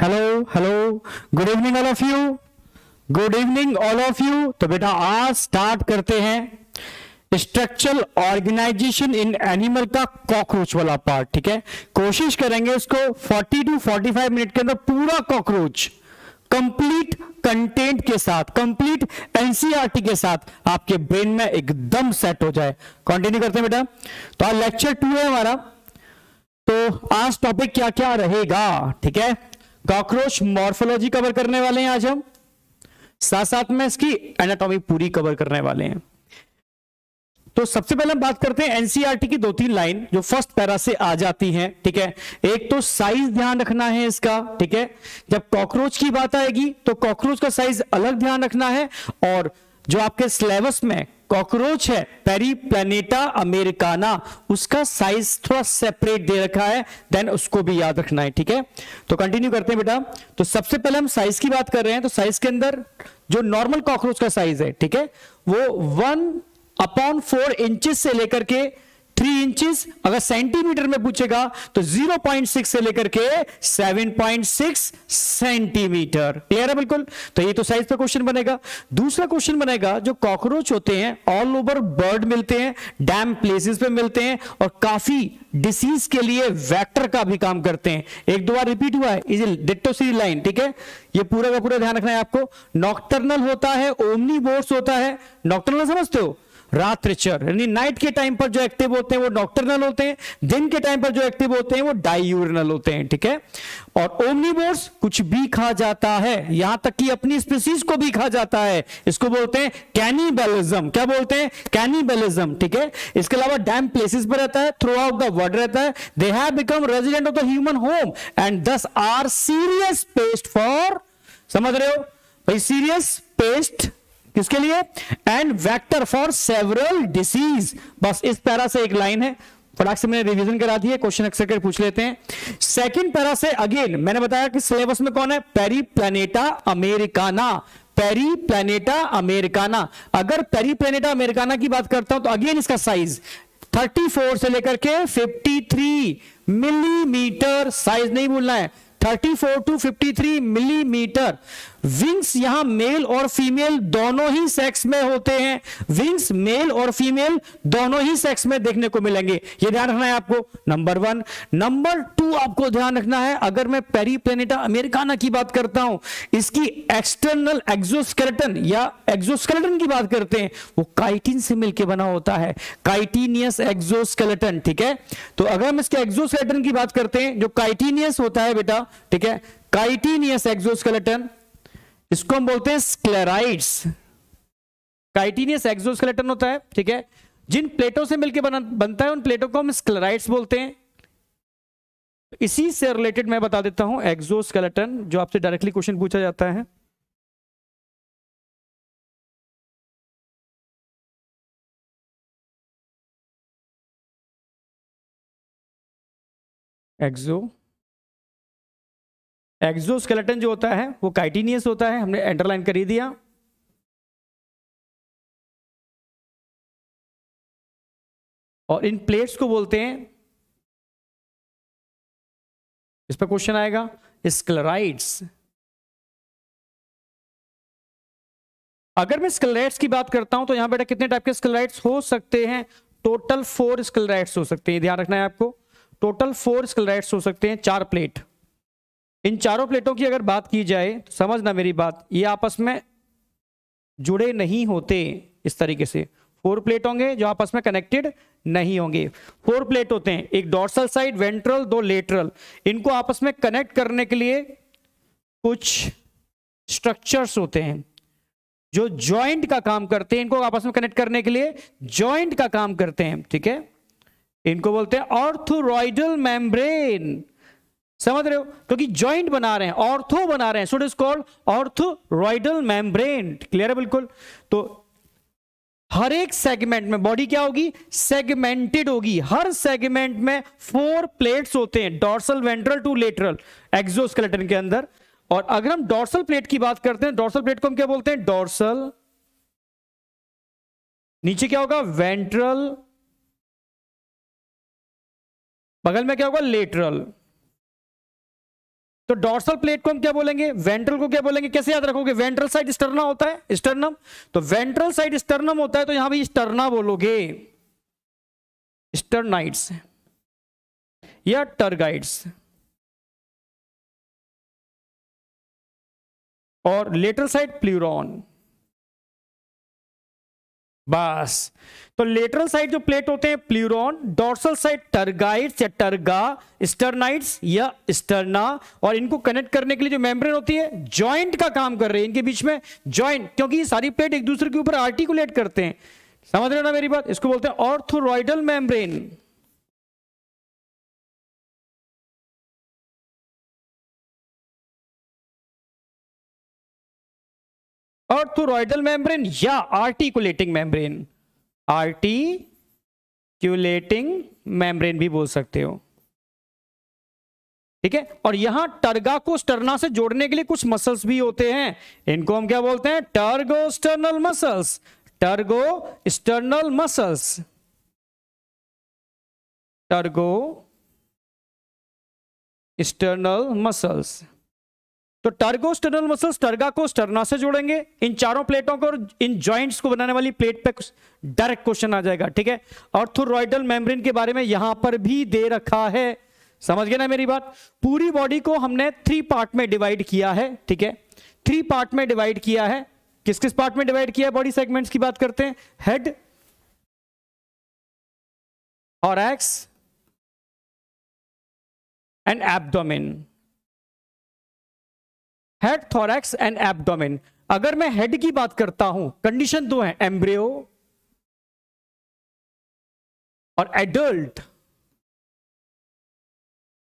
hello hello good evening all of you good evening all of you तो बेटा आज start करते हैं स्ट्रक्चरल ऑर्गेनाइजेशन इन एनिमल का कॉकरोच वाला पार्ट ठीक है कोशिश करेंगे इसको 40 टू 45 मिनट के अंदर पूरा कॉकरोच कंप्लीट कंटेंट के साथ कंप्लीट एनसीआरटी e के साथ आपके ब्रेन में एकदम सेट हो जाए कंटिन्यू करते हैं बेटा तो आज लेक्चर टू है हमारा तो आज टॉपिक क्या क्या रहेगा ठीक है कॉकरोच मॉर्फोलॉजी कवर करने वाले हैं आज हम साथ साथ में इसकी एनाटॉमी पूरी कवर करने वाले हैं तो सबसे पहले हम बात करते हैं एनसीईआरटी e की दो तीन लाइन जो फर्स्ट पैरा से आ जाती हैं ठीक है एक तो साइज ध्यान रखना है इसका ठीक है जब कॉकरोच की बात आएगी तो कॉकरोच का साइज अलग ध्यान रखना है और जो आपके सिलेबस में कॉकरोच है पेरी प्लेनेटा अमेरिकाना उसका साइज थोड़ा सेपरेट दे रखा है देन उसको भी याद रखना है ठीक है तो कंटिन्यू करते हैं बेटा तो सबसे पहले हम साइज की बात कर रहे हैं तो साइज के अंदर जो नॉर्मल कॉकरोच का साइज है ठीक है वो वन अपॉन फोर इंचज से लेकर के थ्री इंचेस अगर सेंटीमीटर में पूछेगा तो 0.6 से लेकर के 7.6 सेंटीमीटर क्लियर है बिल्कुल तो ये तो साइज का क्वेश्चन बनेगा दूसरा क्वेश्चन बनेगा जो कॉकरोच होते हैं ऑल ओवर बर्ड मिलते हैं डैम प्लेसेस पे मिलते हैं और काफी डिसीज के लिए वेक्टर का भी काम करते हैं एक दो बार रिपीट हुआ है इज डिट्टोसिरी लाइन ठीक है ये पूरा का पूरा ध्यान रखना है आपको नॉक्टर्नल होता है ओमनी होता है नॉक्टर्नल समझते हो रात्रिचर यानी नाइट के टाइम पर जो एक्टिव होते हैं वो नॉक्टर्नल होते हैं दिन के टाइम पर जो एक्टिव होते हैं वो डाइयूरनल होते हैं ठीक है और ओमनीबोर्स कुछ भी खा जाता है यहां तक कि अपनी स्पीसीज को भी खा जाता है इसको बोलते हैं कैनिबेलिज्म क्या बोलते हैं कैनिबेलिज्म ठीक है इसके अलावा डैम प्लेसेस पर रहता है थ्रू आउट द वर्ल्ड रहता है they have become resident of the human home and these are serious pest for समझ रहे हो भाई सीरियस पेस्ट किसके लिए and vector for several disease बस इस तरह से एक लाइन है फटाक से मैंने रिवीजन करा दी है क्वेश्चन अक्सर कर पूछ लेते हैं सेकंड पैरा से अगेन मैंने बताया कि सिलेबस में कौन है Periplaneta americana Periplaneta americana अगर पेरी प्लेनेटा अमेरिकाना की बात करता हूं तो अगेन इसका साइज 34 से लेकर के 53 मिलीमीटर साइज नहीं भूलना है 34 टू 53 मिलीमीटर विंग्स यहां मेल और फीमेल दोनों ही सेक्स में होते हैं विंग्स मेल और फीमेल दोनों ही सेक्स में देखने को मिलेंगे ये ध्यान रखना है आपको नंबर वन नंबर टू आपको ध्यान रखना है अगर मैं पेरी प्लेनेटा अमेरिकाना की बात करता हूं इसकी एक्सटर्नल एक्सोस्केलेटन या एक्सोस्केलेटन की बात करते हैं वो काइटिन से मिलकर बना होता है काइटिनियस एक्सोस्केलेटन ठीक है तो अगर हम इसके एक्सोस्केलेटन की बात करते हैं जो काइटिनियस होता है बेटा ठीक है काइटिनियस एक्सोस्केलेटन इसको हम बोलते हैं स्क्लेराइड्स काइटिनियस एक्सोस्केलेटन होता है ठीक है जिन प्लेटों से मिलकर बना बनता है उन प्लेटों को हम स्क्लेराइड्स बोलते हैं इसी से रिलेटेड मैं बता देता हूं एक्सोस्केलेटन जो आपसे डायरेक्टली क्वेश्चन पूछा जाता है एक्सो एक्सोस्केलेटन जो होता है वो काइटिनियस होता है हमने एंडरलाइन कर ही दिया और इन प्लेट्स को बोलते हैं इस पर क्वेश्चन आएगा स्क्लेराइड्स अगर मैं स्क्लेराइड्स की बात करता हूं तो यहां बेटा कितने टाइप के स्क्लेराइड्स हो सकते हैं टोटल फोर स्क्लेराइड्स हो सकते हैं ध्यान रखना है आपको टोटल फोर स्क्लेराइड्स हो सकते हैं चार प्लेट इन चारों प्लेटों की अगर बात की जाए तो समझना मेरी बात ये आपस में जुड़े नहीं होते इस तरीके से फोर प्लेट होंगे जो आपस में कनेक्टेड नहीं होंगे फोर प्लेट होते हैं एक डॉर्सल साइड वेंट्रल दो लेटरल इनको आपस में कनेक्ट करने के लिए कुछ स्ट्रक्चर्स होते हैं जो जॉइंट का काम करते हैं इनको आपस में कनेक्ट करने के लिए जॉइंट का काम करते हैं ठीक है इनको बोलते हैं ऑर्थोरॉइडल मेम्ब्रेन समझ रहे हो क्योंकि ज्वाइंट बना रहे हैं ऑर्थो बना रहे हैं so it is called arthrodial membrane clear है बिल्कुल तो हर एक सेगमेंट में बॉडी क्या होगी सेगमेंटेड होगी हर सेगमेंट में फोर प्लेट्स होते हैं dorsal ventral two lateral exoskeleton के अंदर और अगर हम डॉर्सल प्लेट की बात करते हैं डॉर्सल प्लेट को हम क्या बोलते हैं डॉर्सल नीचे क्या होगा वेंट्रल बगल में क्या होगा लेटरल तो डॉर्सल प्लेट को हम क्या बोलेंगे वेंट्रल को क्या बोलेंगे कैसे याद रखोगे वेंट्रल साइड स्टर्ना होता है स्टर्नम तो वेंट्रल साइड स्टर्नम होता है तो यहां भी स्टर्ना बोलोगे स्टर्नाइट्स या टर्गाइड्स और लेटर साइड प्लूरॉन बस तो लेटरल साइड जो प्लेट होते हैं प्लूरोन डोर्सल साइड टर्गाइड्स या टर्गा स्टर्नाइट्स या स्टर्ना और इनको कनेक्ट करने के लिए जो मेम्ब्रेन होती है जॉइंट का काम कर रही है इनके बीच में जॉइंट क्योंकि ये सारी प्लेट एक दूसरे के ऊपर आर्टिकुलेट करते हैं समझ रहे हो ना मेरी बात इसको बोलते हैं ऑर्थोरॉइडल मेम्ब्रेन और मेम्ब्रेन या आर्टिकुलेटिंग मेम्ब्रेन आर्टिकुलेटिंग मेम्ब्रेन भी बोल सकते हो ठीक है और यहां टर्गा को स्टर्ना से जोड़ने के लिए कुछ मसल्स भी होते हैं इनको हम क्या बोलते हैं tergosternal muscles tergosternal muscles tergosternal muscles तो टर्गो स्टर्नल मसल्स टर्गा को स्टर्ना से जोड़ेंगे इन चारों प्लेटों को और इन जॉइंट्स को बनाने वाली प्लेट पे डायरेक्ट क्वेश्चन आ जाएगा ठीक है ऑर्थोरॉइडल मेम्ब्रेन के बारे में यहां पर भी दे रखा है समझ गए ना मेरी बात पूरी बॉडी को हमने थ्री पार्ट में डिवाइड किया है ठीक है थ्री पार्ट में डिवाइड किया है किस किस पार्ट में डिवाइड किया है बॉडी सेगमेंट्स की बात करते हैं हेड और एक्स and abdomen head thorax and abdomen अगर मैं हेड की बात करता हूं कंडीशन दो है एम्ब्रियो और एडल्ट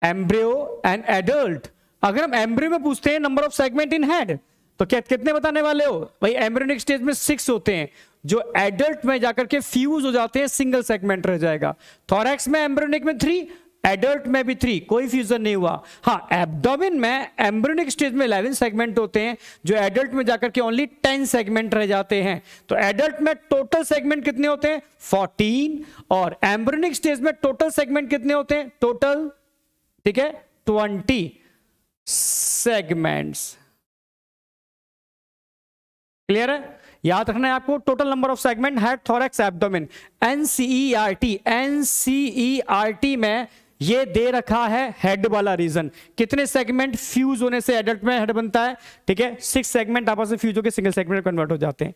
एम्ब्रियो एंड एडल्ट अगर हम एम्ब्रियो में पूछते हैं number of segment in head तो क्या कितने बताने वाले हो भाई एम्ब्रियोनिक स्टेज में सिक्स होते हैं जो एडल्ट में जाकर के फ्यूज हो जाते हैं सिंगल सेगमेंट रह जाएगा थॉरैक्स में एम्ब्रियोनिक में थ्री एडल्ट में भी थ्री कोई फ्यूजन नहीं हुआ हाँ एब्डोमिन में एम्ब्रोनिक स्टेज में इलेवन सेगमेंट होते हैं जो एडल्ट में जाकर के ओनली टेन सेगमेंट रह जाते हैं तो एडल्ट में टोटल सेगमेंट कितने होते हैं फोर्टीन और एम्ब्रोनिक स्टेज में टोटल सेगमेंट कितने होते हैं टोटल ठीक है ट्वेंटी सेगमेंट्स क्लियर है याद रखना है आपको टोटल नंबर ऑफ सेगमेंट है थोरेक्स एब्डोमिन एनसीईआरटी एनसीईआरटी में ये दे रखा है हेड वाला रीजन कितने सेगमेंट फ्यूज होने से एडल्ट में हेड बनता है ठीक है सिक्स सेगमेंट आपस में फ्यूज होकर सिंगल सेगमेंट कन्वर्ट हो जाते हैं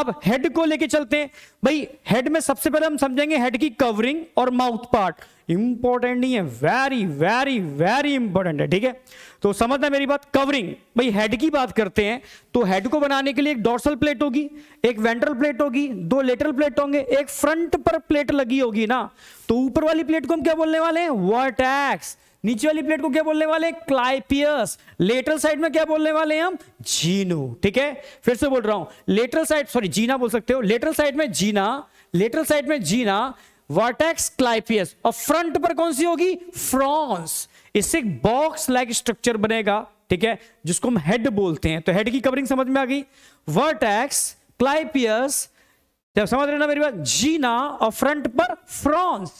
अब हेड को लेके चलते हैं भाई हेड में सबसे पहले हम समझेंगे हेड की कवरिंग और माउथ पार्ट इंपॉर्टेंट नहीं है वेरी वेरी वेरी इंपॉर्टेंट है ठीक है तो समझना मेरी बात कवरिंग भाई हेड की बात करते हैं तो हेड को बनाने के लिए एक डोर्सल प्लेट होगी एक वेंट्रल प्लेट होगी दो लेटरल प्लेट होंगे एक फ्रंट पर प्लेट लगी होगी ना तो ऊपर वाली प्लेट को हम क्या बोलने वाले हैं वर्टैक्स नीचे वाली प्लेट को क्या बोलने वाले क्लाइपियस लेटरल साइड में क्या बोलने वाले हम जीनो ठीक है फिर से बोल रहा हूं लेटरल साइड सॉरी जीना बोल सकते हो लेटरल साइड में जीना लेटरल साइड में जीना वर्टेक्स क्लाइपियस और फ्रंट पर कौन सी होगी फ्रॉन्स इससे बॉक्स लाइक स्ट्रक्चर बनेगा ठीक है जिसको हम हेड बोलते हैं तो हेड की कवरिंग समझ में आ गई वर्टेक्स क्लाइपियस समझ रहे ना मेरी बात जीना और फ्रंट पर फ्रॉन्स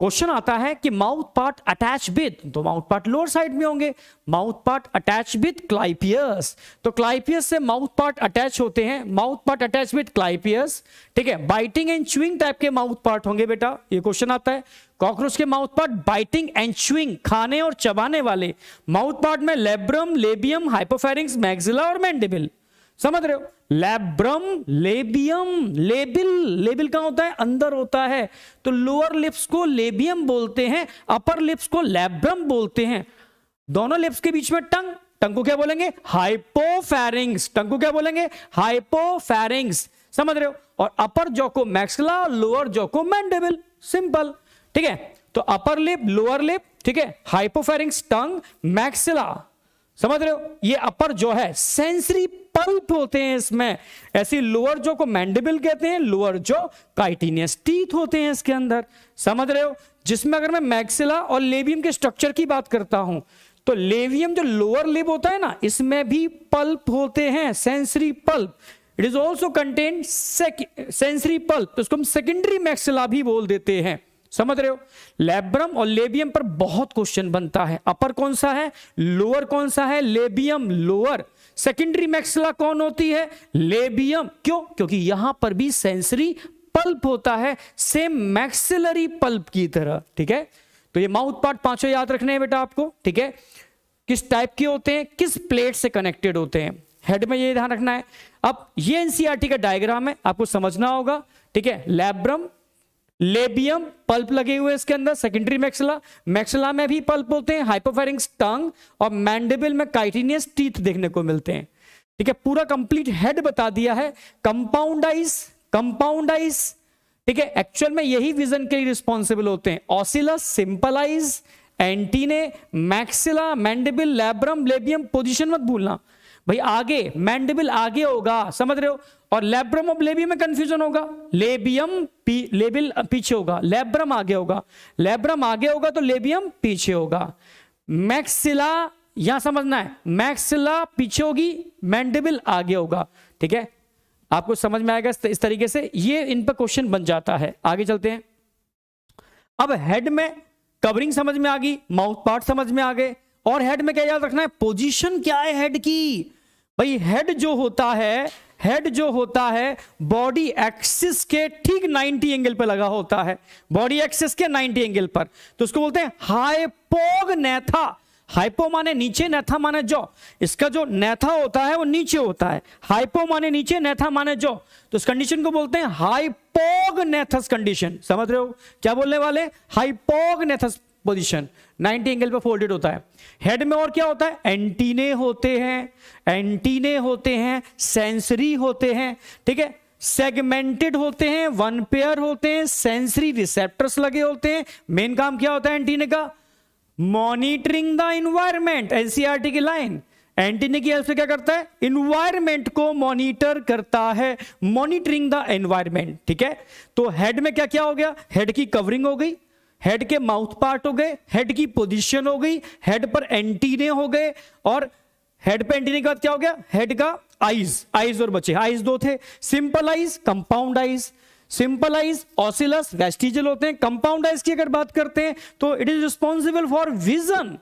क्वेश्चन आता है कि माउथ पार्ट अटैच विद तो माउथ पार्ट लोअर साइड में होंगे mouth part attach with clypeus तो क्लाइपियस से माउथ पार्ट अटैच होते हैं mouth part attach with clypeus ठीक है बाइटिंग एंड च्यूइंग टाइप के माउथ पार्ट होंगे बेटा ये क्वेश्चन आता है कॉकरोच के mouth part biting and chewing खाने और चबाने वाले माउथ पार्ट में लेब्रम लेबियम हाइपोफेरिंग्स मैग्जिला और मैंडेबिल समझ रहे हो लेब्रम लेबियम लेबिल लेबिल कहां होता है अंदर होता है तो लोअर लिप्स को लेबियम बोलते हैं अपर लिप्स को लेब्रम बोलते हैं दोनों लिप्स के बीच में टंग टंग को क्या बोलेंगे हाइपोफेरिंग्स टंग को क्या बोलेंगे हाइपोफेरिंग्स समझ रहे हो और अपर जो को मैक्सिला और लोअर जो को मैंडेबल सिंपल ठीक है तो अपर लिप लोअर लिप ठीक है हाइपोफेरिंग्स टंग मैक्सिला समझ रहे हो ये अपर जो है सेंसरी पल्प होते हैं इसमें ऐसी लोअर जो को मैंडेबिल कहते हैं लोअर जो काइटिनियस टीथ होते हैं इसके अंदर समझ रहे हो जिसमें अगर मैं मैक्सिला और लेवियम के स्ट्रक्चर की बात करता हूं तो लेवियम जो लोअर लिब होता है ना इसमें भी पल्प होते हैं sensory palp it is also contain sensory palp तो इसको हम सेकेंडरी मैक्सिला भी बोल देते हैं समझ रहे हो लेब्रम और लेबियम पर बहुत क्वेश्चन बनता है अपर कौन सा है लोअर कौन सा है लेबियम लोअर सेकेंडरी मैक्सिला कौन होती है लेबियम क्यों क्योंकि यहां पर भी सेंसरी पल्प होता है सेम मैक्सिलरी पल्प की तरह ठीक है तो ये माउथ पार्ट पांचों याद रखने हैं बेटा आपको ठीक है किस टाइप के होते हैं किस प्लेट से कनेक्टेड होते हैं हेड में ये ध्यान रखना है अब ये एनसीआरटी e का डायग्राम है आपको समझना होगा ठीक है लैब्रम लेबियम पल्प लगे हुए इसके अंदर सेकेंडरी मैक्सिला मैक्सिला में भी पल्प होते हैं हाइपोफेरिंग टंग और मैंडेबिल में काइटिनियस टीथ देखने को मिलते हैं ठीक है पूरा कंप्लीट हेड बता दिया है कंपाउंड आइस कंपाउंड आइस ठीक है एक्चुअल में यही विजन के लिए रिस्पॉन्सिबल होते हैं ocellus simple eyes antennae maxilla mandible labrum labium position मत भूलना भाई आगे मैंडेबिल आगे होगा समझ रहे हो और लेब्रम और लेबियम में कंफ्यूजन होगा लेबियम पी, लेबिल पीछे होगा लेब्रम आगे होगा लेब्रम आगे होगा तो लेबियम पीछे होगा मैक्सिला यहां समझना है मैक्सिला पीछे होगी मैंडेबिल आगे होगा ठीक है आपको समझ में आएगा इस तरीके से ये इन पर क्वेश्चन बन जाता है आगे चलते हैं अब हेड में कवरिंग समझ में आ गई माउथ पार्ट समझ में आ गए और हेड में क्या याद रखना है पोजीशन क्या है हेड की भाई हेड जो होता है हेड जो होता है बॉडी एक्सिस के ठीक 90 एंगल पर लगा होता है बॉडी एक्सिस के 90 एंगल पर तो उसको बोलते हैं हाइपोग नेथा हाइपो माने नीचे नेथा माने जो इसका जो नेथा होता है वो नीचे होता है हाइपो माने नीचे नेथा माने जो तो इस कंडीशन को बोलते हैं हाइपोग नेथस कंडीशन समझ रहे हो क्या बोलने वाले hypognathous position ninety angle पर फोल्डेड होता है हेड में और क्या होता है एंटीने होते हैं एंटीने होते हैं सेंसरी होते हैं ठीक है सेगमेंटेड होते हैं वन पेयर होते हैं सेंसरी रिसेप्टर्स लगे होते हैं मेन काम क्या होता है एंटीने का मॉनिटरिंग द इन्वायरमेंट एनसीआरटी की लाइन एंटीने की हेल्प से क्या करता है इन्वायरमेंट को मॉनिटर करता है मॉनिटरिंग द एनवायरमेंट ठीक है तो हेड में क्या क्या हो गया हेड की कवरिंग हो गई हेड के माउथ पार्ट हो गए हेड की पोजीशन हो गई हेड पर एंटीने हो गए और हेड पे एंटीने के बाद क्या हो गया हेड का आईज आईज और बचे आईज दो थे simple eyes compound eyes simple eyes ocellus vestigial होते हैं कंपाउंड आइज की अगर बात करते हैं तो it is responsible for vision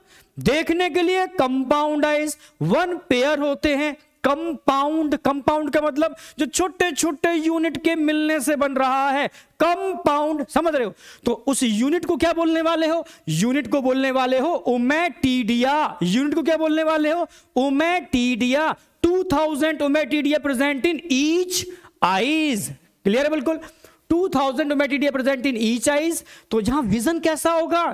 देखने के लिए कंपाउंड आइज वन पेयर होते हैं कंपाउंड कंपाउंड का मतलब जो छोटे छोटे यूनिट के मिलने से बन रहा है कंपाउंड समझ रहे हो तो उस यूनिट को क्या बोलने वाले हो यूनिट को बोलने वाले हो उमेटीडिया यूनिट को क्या बोलने वाले हो ommatidia 2000 ommatidia present in each eyes clear है बिल्कुल 2000 ommatidia present in each eyes तो यहां विजन कैसा होगा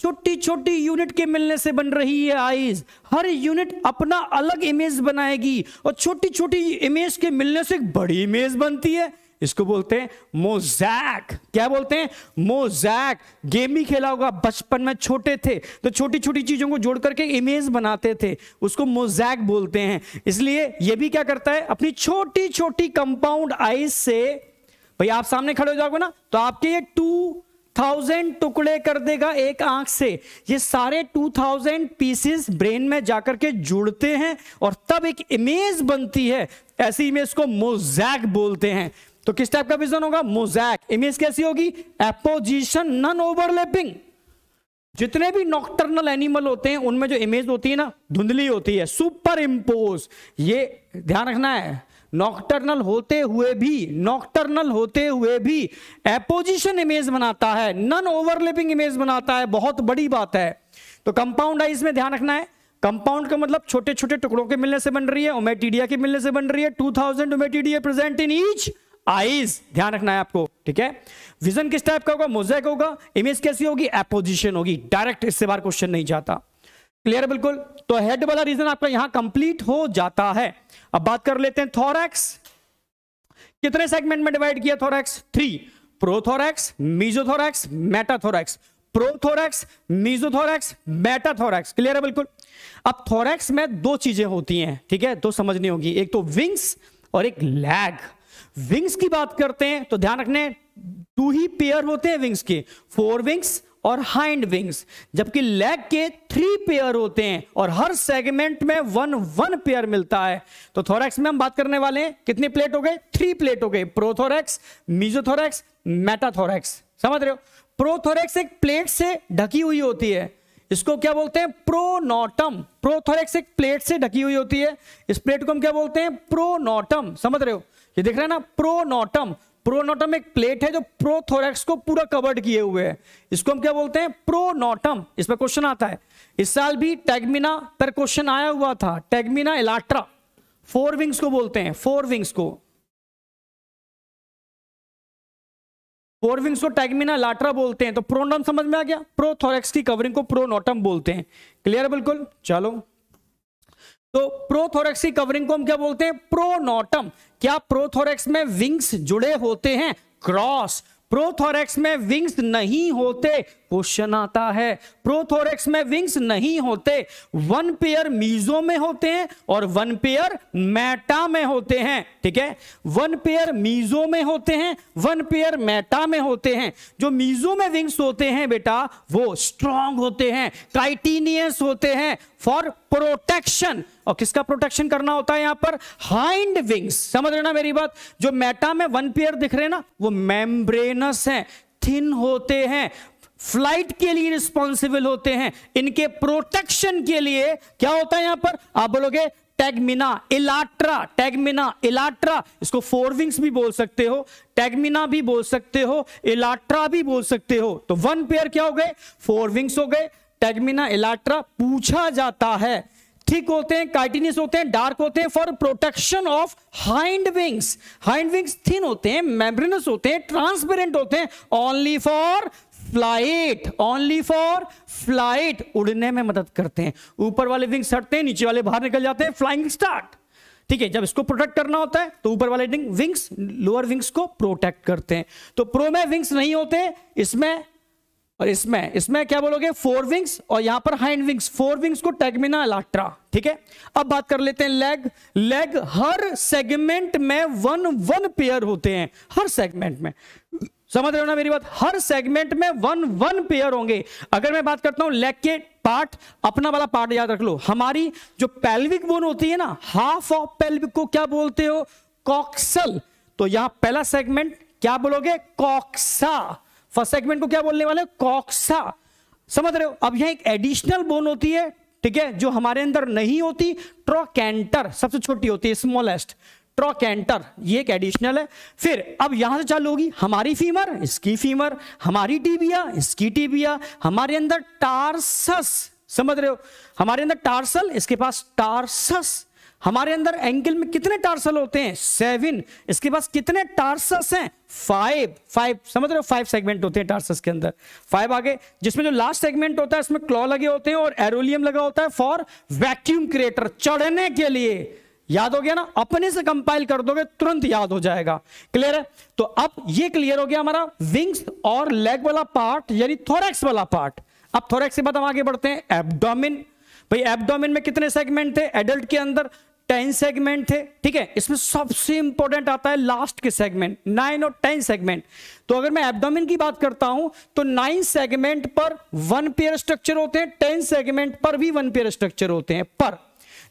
छोटी छोटी यूनिट के मिलने से बन रही है आइज हर यूनिट अपना अलग इमेज बनाएगी और छोटी छोटी इमेज के मिलने से एक बड़ी इमेज बनती है इसको बोलते हैं मोजैक क्या बोलते हैं मोजैक गेम भी खेला होगा बचपन में छोटे थे तो छोटी छोटी चीजों को जोड़ करके इमेज बनाते थे उसको मोजैक बोलते हैं इसलिए यह भी क्या करता है अपनी छोटी छोटी कंपाउंड आइज से भाई आप सामने खड़े हो जाओगे ना तो आपके ये टू थाउजेंड टुकड़े कर देगा एक आंख से ये सारे टू थाउजेंड पीसेस ब्रेन में जाकर के जुड़ते हैं और तब एक इमेज बनती है ऐसी इमेज को मोजैक बोलते हैं तो किस टाइप का विजन होगा मोजैक इमेज कैसी होगी एपोजिशन नन ओवरलैपिंग जितने भी नॉक्टर्नल एनिमल होते हैं उनमें जो इमेज होती है ना धुंधली होती है सुपर इम्पोज ये ध्यान रखना है नॉक्टर्नल होते हुए भी नॉक्टर्नल होते हुए भी एपोजिशन इमेज बनाता है नन ओवरलैपिंग इमेज बनाता है बहुत बड़ी बात है तो कंपाउंड आइज में ध्यान रखना है कंपाउंड का मतलब छोटे छोटे टुकड़ों के मिलने से बन रही है ओमेटीडिया के मिलने से बन रही है two thousand ommatidia present in each eyes ध्यान रखना है आपको ठीक है विजन किस टाइप का होगा मोजैक होगा इमेज कैसी होगी एपोजिशन होगी डायरेक्ट इससे बार क्वेश्चन नहीं जाता क्लियर है बिल्कुल तो हेड वाला रीजन आपका यहां कंप्लीट हो जाता है अब बात कर लेते हैं थोरैक्स कितने सेगमेंट में डिवाइड किया thorax three prothorax mesothorax metathorax prothorax mesothorax metathorax clear है बिल्कुल अब थोरैक्स में दो चीजें होती हैं ठीक है दो समझनी होगी एक तो विंग्स और एक लैग विंग्स की बात करते हैं तो ध्यान रखने टू ही पेयर होते हैं विंग्स के फोर विंग्स और हाइंड विंग्स जबकि लेग के थ्री पेयर होते हैं और हर सेगमेंट में वन वन पेयर मिलता है तो थोरेक्स में हम बात करने वाले हैं कितनी प्लेट हो गए थ्री प्लेट हो गए प्रोथोरेक्स मीजोथोरेक्स मेटाथोरेक्स समझ रहे हो प्रोथोरेक्स एक प्लेट से ढकी हुई होती है इसको क्या बोलते हैं प्रोनोटम प्रोथोरेक्स एक प्लेट से ढकी हुई होती है इस प्लेट को हम क्या बोलते हैं प्रोनोटम समझ रहे हो ये दिख रहा है ना प्रोनोटम प्रोनोटम एक प्लेट है जो प्रोथोरैक्स को पूरा कवर्ड किए हुए है इसको हम क्या बोलते हैं प्रोनोटम इस पर क्वेश्चन आता है इस साल भी टैगमिना पर क्वेश्चन आया हुआ था टैगमिना इलाट्रा फोर विंग्स को बोलते हैं फोर विंग्स को फोर विंग्स को टैगमिना इलाट्रा बोलते हैं तो प्रोनोटम समझ में आ गया प्रोथोरैक्स की कवरिंग को प्रोनोटम बोलते हैं क्लियर बिल्कुल चलो तो प्रोथोरेक्स की कवरिंग को हम क्या बोलते हैं प्रोनोटम क्या प्रोथोरेक्स में विंग्स जुड़े होते हैं क्रॉस प्रोथोरेक्स में विंग्स नहीं होते क्वेश्चन आता है प्रोथोरेक्स में विंग्स नहीं होते वन पेयर मीजो में होते हैं और वन पेयर मेटा में होते हैं ठीक है वन पेयर मीजो में होते हैं वन पेयर मेटा में होते हैं जो मीजो में विंग्स होते हैं बेटा वो स्ट्रांग होते हैं काइटीनियस होते हैं फॉर प्रोटेक्शन और किसका प्रोटेक्शन करना होता है यहां पर हाइंड विंग्स समझ रहे ना मेरी बात जो मेटा में वन पेयर दिख रहे ना वो मेम्ब्रेनस है थिन होते हैं फ्लाइट के लिए रिस्पॉन्सिबल होते हैं इनके प्रोटेक्शन के लिए क्या होता है यहां पर आप बोलोगे टैगमिना इलाट्रा टैगमिना इलाट्रा इसको फोर विंग्स भी बोल सकते हो टैगमिना भी बोल सकते हो इलाट्रा भी बोल सकते हो तो वन पेयर क्या हो गए फोर विंग्स हो गए टैगमिना इलाट्रा पूछा जाता है थिक होते हैं काइटिनियस होते हैं डार्क होते हैं for protection of hind wings hind wings thin होते हैं मेम्ब्रेनस होते हैं ट्रांसपेरेंट होते हैं only for flight only for flight उड़ने में मदद करते हैं ऊपर वाले विंग्स हटते हैं नीचे वाले बाहर निकल जाते हैं फ्लाइंग स्टार्ट ठीक है जब इसको प्रोटेक्ट करना होता है तो ऊपर वाले विंग्स लोअर विंग्स को प्रोटेक्ट करते हैं तो प्रो में विंग्स नहीं होते इसमें और इसमें इसमें क्या बोलोगे फोर विंग्स और यहां पर हाइंड विंग्स फोर विंग्स को टेगमिना लाट्रा ठीक है अब बात कर लेते हैं लेग लेग हर सेगमेंट में वन वन पेयर होते हैं हर सेगमेंट में समझ रहे हो ना मेरी बात हर सेगमेंट में वन वन पेयर होंगे अगर मैं बात करता हूं लेग के पार्ट अपना वाला पार्ट याद रख लो हमारी जो पेल्विक बोन होती है ना हाफ ऑफ पेल्विक को क्या बोलते हो कॉक्सल तो यहां पहला सेगमेंट क्या बोलोगे कॉक्सा फर्स्ट सेगमेंट को क्या बोलने वाले कॉक्सा समझ रहे हो अब यह एक एडिशनल बोन होती है ठीक है जो हमारे अंदर नहीं होती ट्रोकेंटर सबसे छोटी होती है स्मॉलेस्ट ट्रोकेंटर ये एक एडिशनल है फिर अब यहां से चालू होगी हमारी फीमर इसकी फीमर हमारी टीबिया इसकी टीबिया हमारे अंदर टार्सस समझ रहे हो हमारे अंदर टार्सल इसके पास टार्सस हमारे अंदर एंकिल में कितने टार्सल होते हैं सेवन इसके पास कितने टार्सस हैं फाइव फाइव समझ रहे हो फाइव सेगमेंट होते हैं टार्सस के अंदर फाइव आगे जिसमें जो लास्ट सेगमेंट होता है उसमें क्लॉ लगे होते हैं और एरोलियम लगा होता है फॉर वैक्यूम क्रिएटर चढ़ने के लिए याद हो गया ना अपने से कंपाइल कर दोगे तुरंत याद हो जाएगा क्लियर है तो अब ये क्लियर हो गया हमारा विंग्स और लेग वाला पार्ट यानी थोरेक्स वाला पार्ट अब थोरेक्स के बाद हम आगे बढ़ते हैं एबडोमिन भाई एबडोमिन में कितने सेगमेंट थे एडल्ट के अंदर टेन सेगमेंट थे ठीक है इसमें सबसे इंपॉर्टेंट आता है लास्ट के सेगमेंट नाइन और टेन सेगमेंट तो अगर मैं एब्डोमिन की बात करता हूं तो नाइन सेगमेंट पर वन पेयर स्ट्रक्चर होते हैं टेन सेगमेंट पर भी वन पेयर स्ट्रक्चर होते हैं पर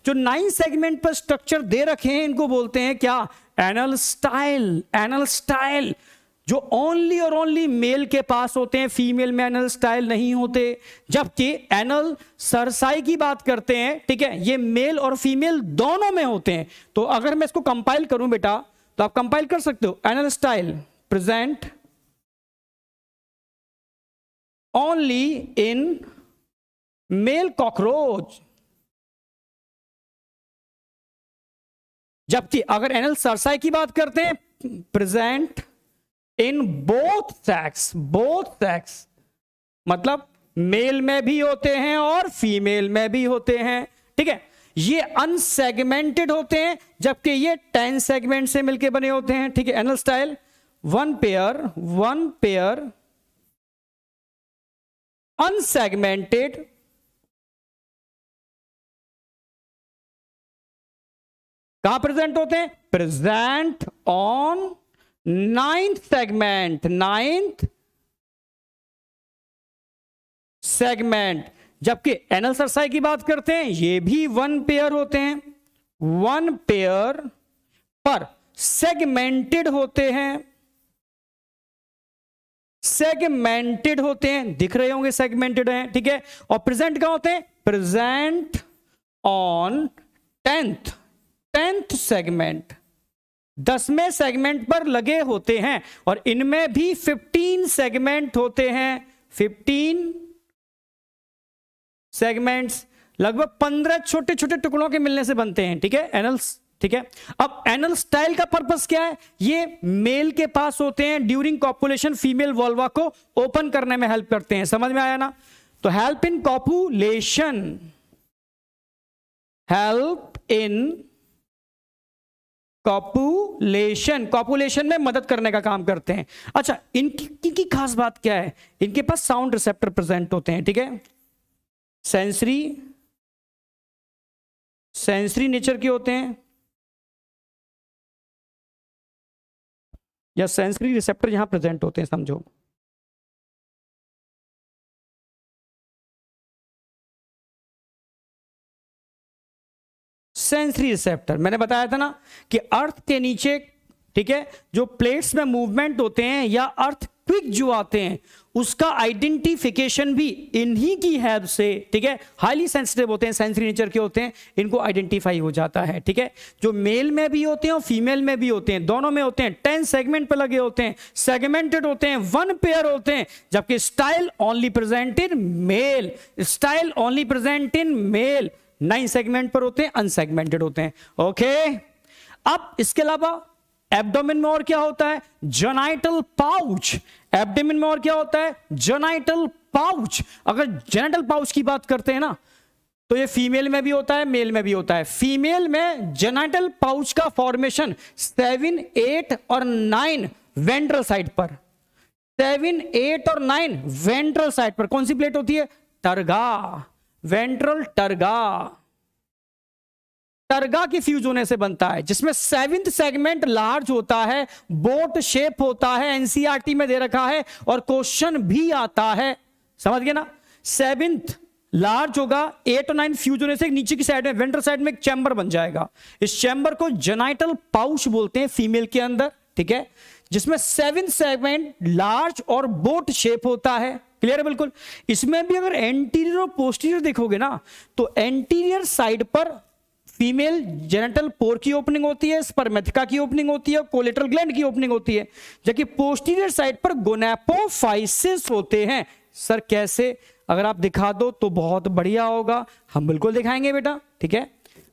जो नाइन सेगमेंट पर स्ट्रक्चर दे रखे हैं इनको बोलते हैं क्या एनल स्टाइल एनल स्टाइल जो ओनली और ओनली मेल के पास होते हैं फीमेल में एनल स्टाइल नहीं होते जबकि एनल सरसाई की बात करते हैं ठीक है ये मेल और फीमेल दोनों में होते हैं तो अगर मैं इसको कंपाइल करूं बेटा तो आप कंपाइल कर सकते हो anal style present only in male cockroach जबकि अगर एनल सरसाई की बात करते हैं present in both sex both sex मतलब मेल में भी होते हैं और फीमेल में भी होते हैं ठीक है ये अनसेगमेंटेड होते हैं जबकि ये टेन सेगमेंट से मिलके बने होते हैं ठीक है anal style one pair one pair unsegmented कहां प्रेजेंट होते हैं present on ninth segment ninth segment जबकि एनल सरसाई की बात करते हैं ये भी वन पेयर होते हैं वन पेयर पर सेगमेंटेड होते हैं सेगमेंटेड होते हैं दिख रहे होंगे सेगमेंटेड हैं ठीक है और प्रेजेंट क्या होते हैं present on tenth tenth segment दसवें सेगमेंट पर लगे होते हैं और इनमें भी फिफ्टीन सेगमेंट होते हैं फिफ्टीन सेगमेंट्स लगभग पंद्रह छोटे छोटे टुकड़ों के मिलने से बनते हैं ठीक है एनल्स ठीक है अब एनल स्टाइल का पर्पस क्या है ये मेल के पास होते हैं ड्यूरिंग कॉपुलेशन फीमेल वॉल्वा को ओपन करने में हेल्प करते हैं समझ में आया ना तो help in copulation help in copulation copulation में मदद करने का काम करते हैं अच्छा इनकी इनकी खास बात क्या है इनके पास साउंड रिसेप्टर प्रेजेंट होते हैं ठीक है सेंसरी सेंसरी नेचर के होते हैं या सेंसरी रिसेप्टर यहां प्रेजेंट होते हैं समझो सेंसरी रिसेप्टर मैंने बताया था ना कि अर्थ के नीचे ठीक है जो प्लेट्स में मूवमेंट होते हैं या अर्थ क्विक जो आते हैं उसका आइडेंटिफिकेशन भी इन्हीं की हेल्प से ठीक है हाईली सेंसिटिव होते हैं सेंसरी नेचर के होते हैं इनको आइडेंटिफाई हो जाता है ठीक है जो मेल में भी होते हैं और फीमेल में भी होते हैं दोनों में होते हैं टेन सेगमेंट पे लगे होते हैं सेगमेंटेड होते हैं वन पेयर होते हैं जबकि style only present in male style only present in male nine segment पर होते हैं अनसेगमेंटेड होते हैं ओके अब इसके अलावा एब्डोमिन में और क्या होता है जोनाइटल पाउच एब्डोमिन में और क्या होता है जोनाइटल पाउच अगर जेनाइटल पाउच की बात करते हैं ना तो ये फीमेल में भी होता है मेल में भी होता है फीमेल में जेनाइटल पाउच का फॉर्मेशन सेवन एट और नाइन वेंट्रल साइड पर सेवन एट और नाइन वेंट्रल साइड पर कौन सी प्लेट होती है तरगा वेंट्रल टर्गा टर्गा के फ्यूज होने से बनता है जिसमें सेवेंथ सेगमेंट लार्ज होता है बोट शेप होता है एनसीईआरटी e में दे रखा है और क्वेश्चन भी आता है समझ गए ना सेवेंथ लार्ज होगा एट और नाइन फ्यूज होने से नीचे की साइड में वेंटर साइड में एक चैंबर बन जाएगा इस चैम्बर को जेनाइटल पाउच बोलते हैं फीमेल के अंदर ठीक है जिसमें सेवन सेगमेंट लार्ज और बोट शेप होता है क्लियर है बिल्कुल इसमें भी अगर एंटीरियर और पोस्टीरियर देखोगे ना तो एंटीरियर साइड पर फीमेल जेनेटल पोर की ओपनिंग होती है स्पर्मेथिका की ओपनिंग होती है कोलेटल ग्लैंड की ओपनिंग होती है जबकि पोस्टीरियर साइड पर गोनेपोफाइसिस होते हैं सर कैसे अगर आप दिखा दो तो बहुत बढ़िया होगा हम बिल्कुल दिखाएंगे बेटा ठीक है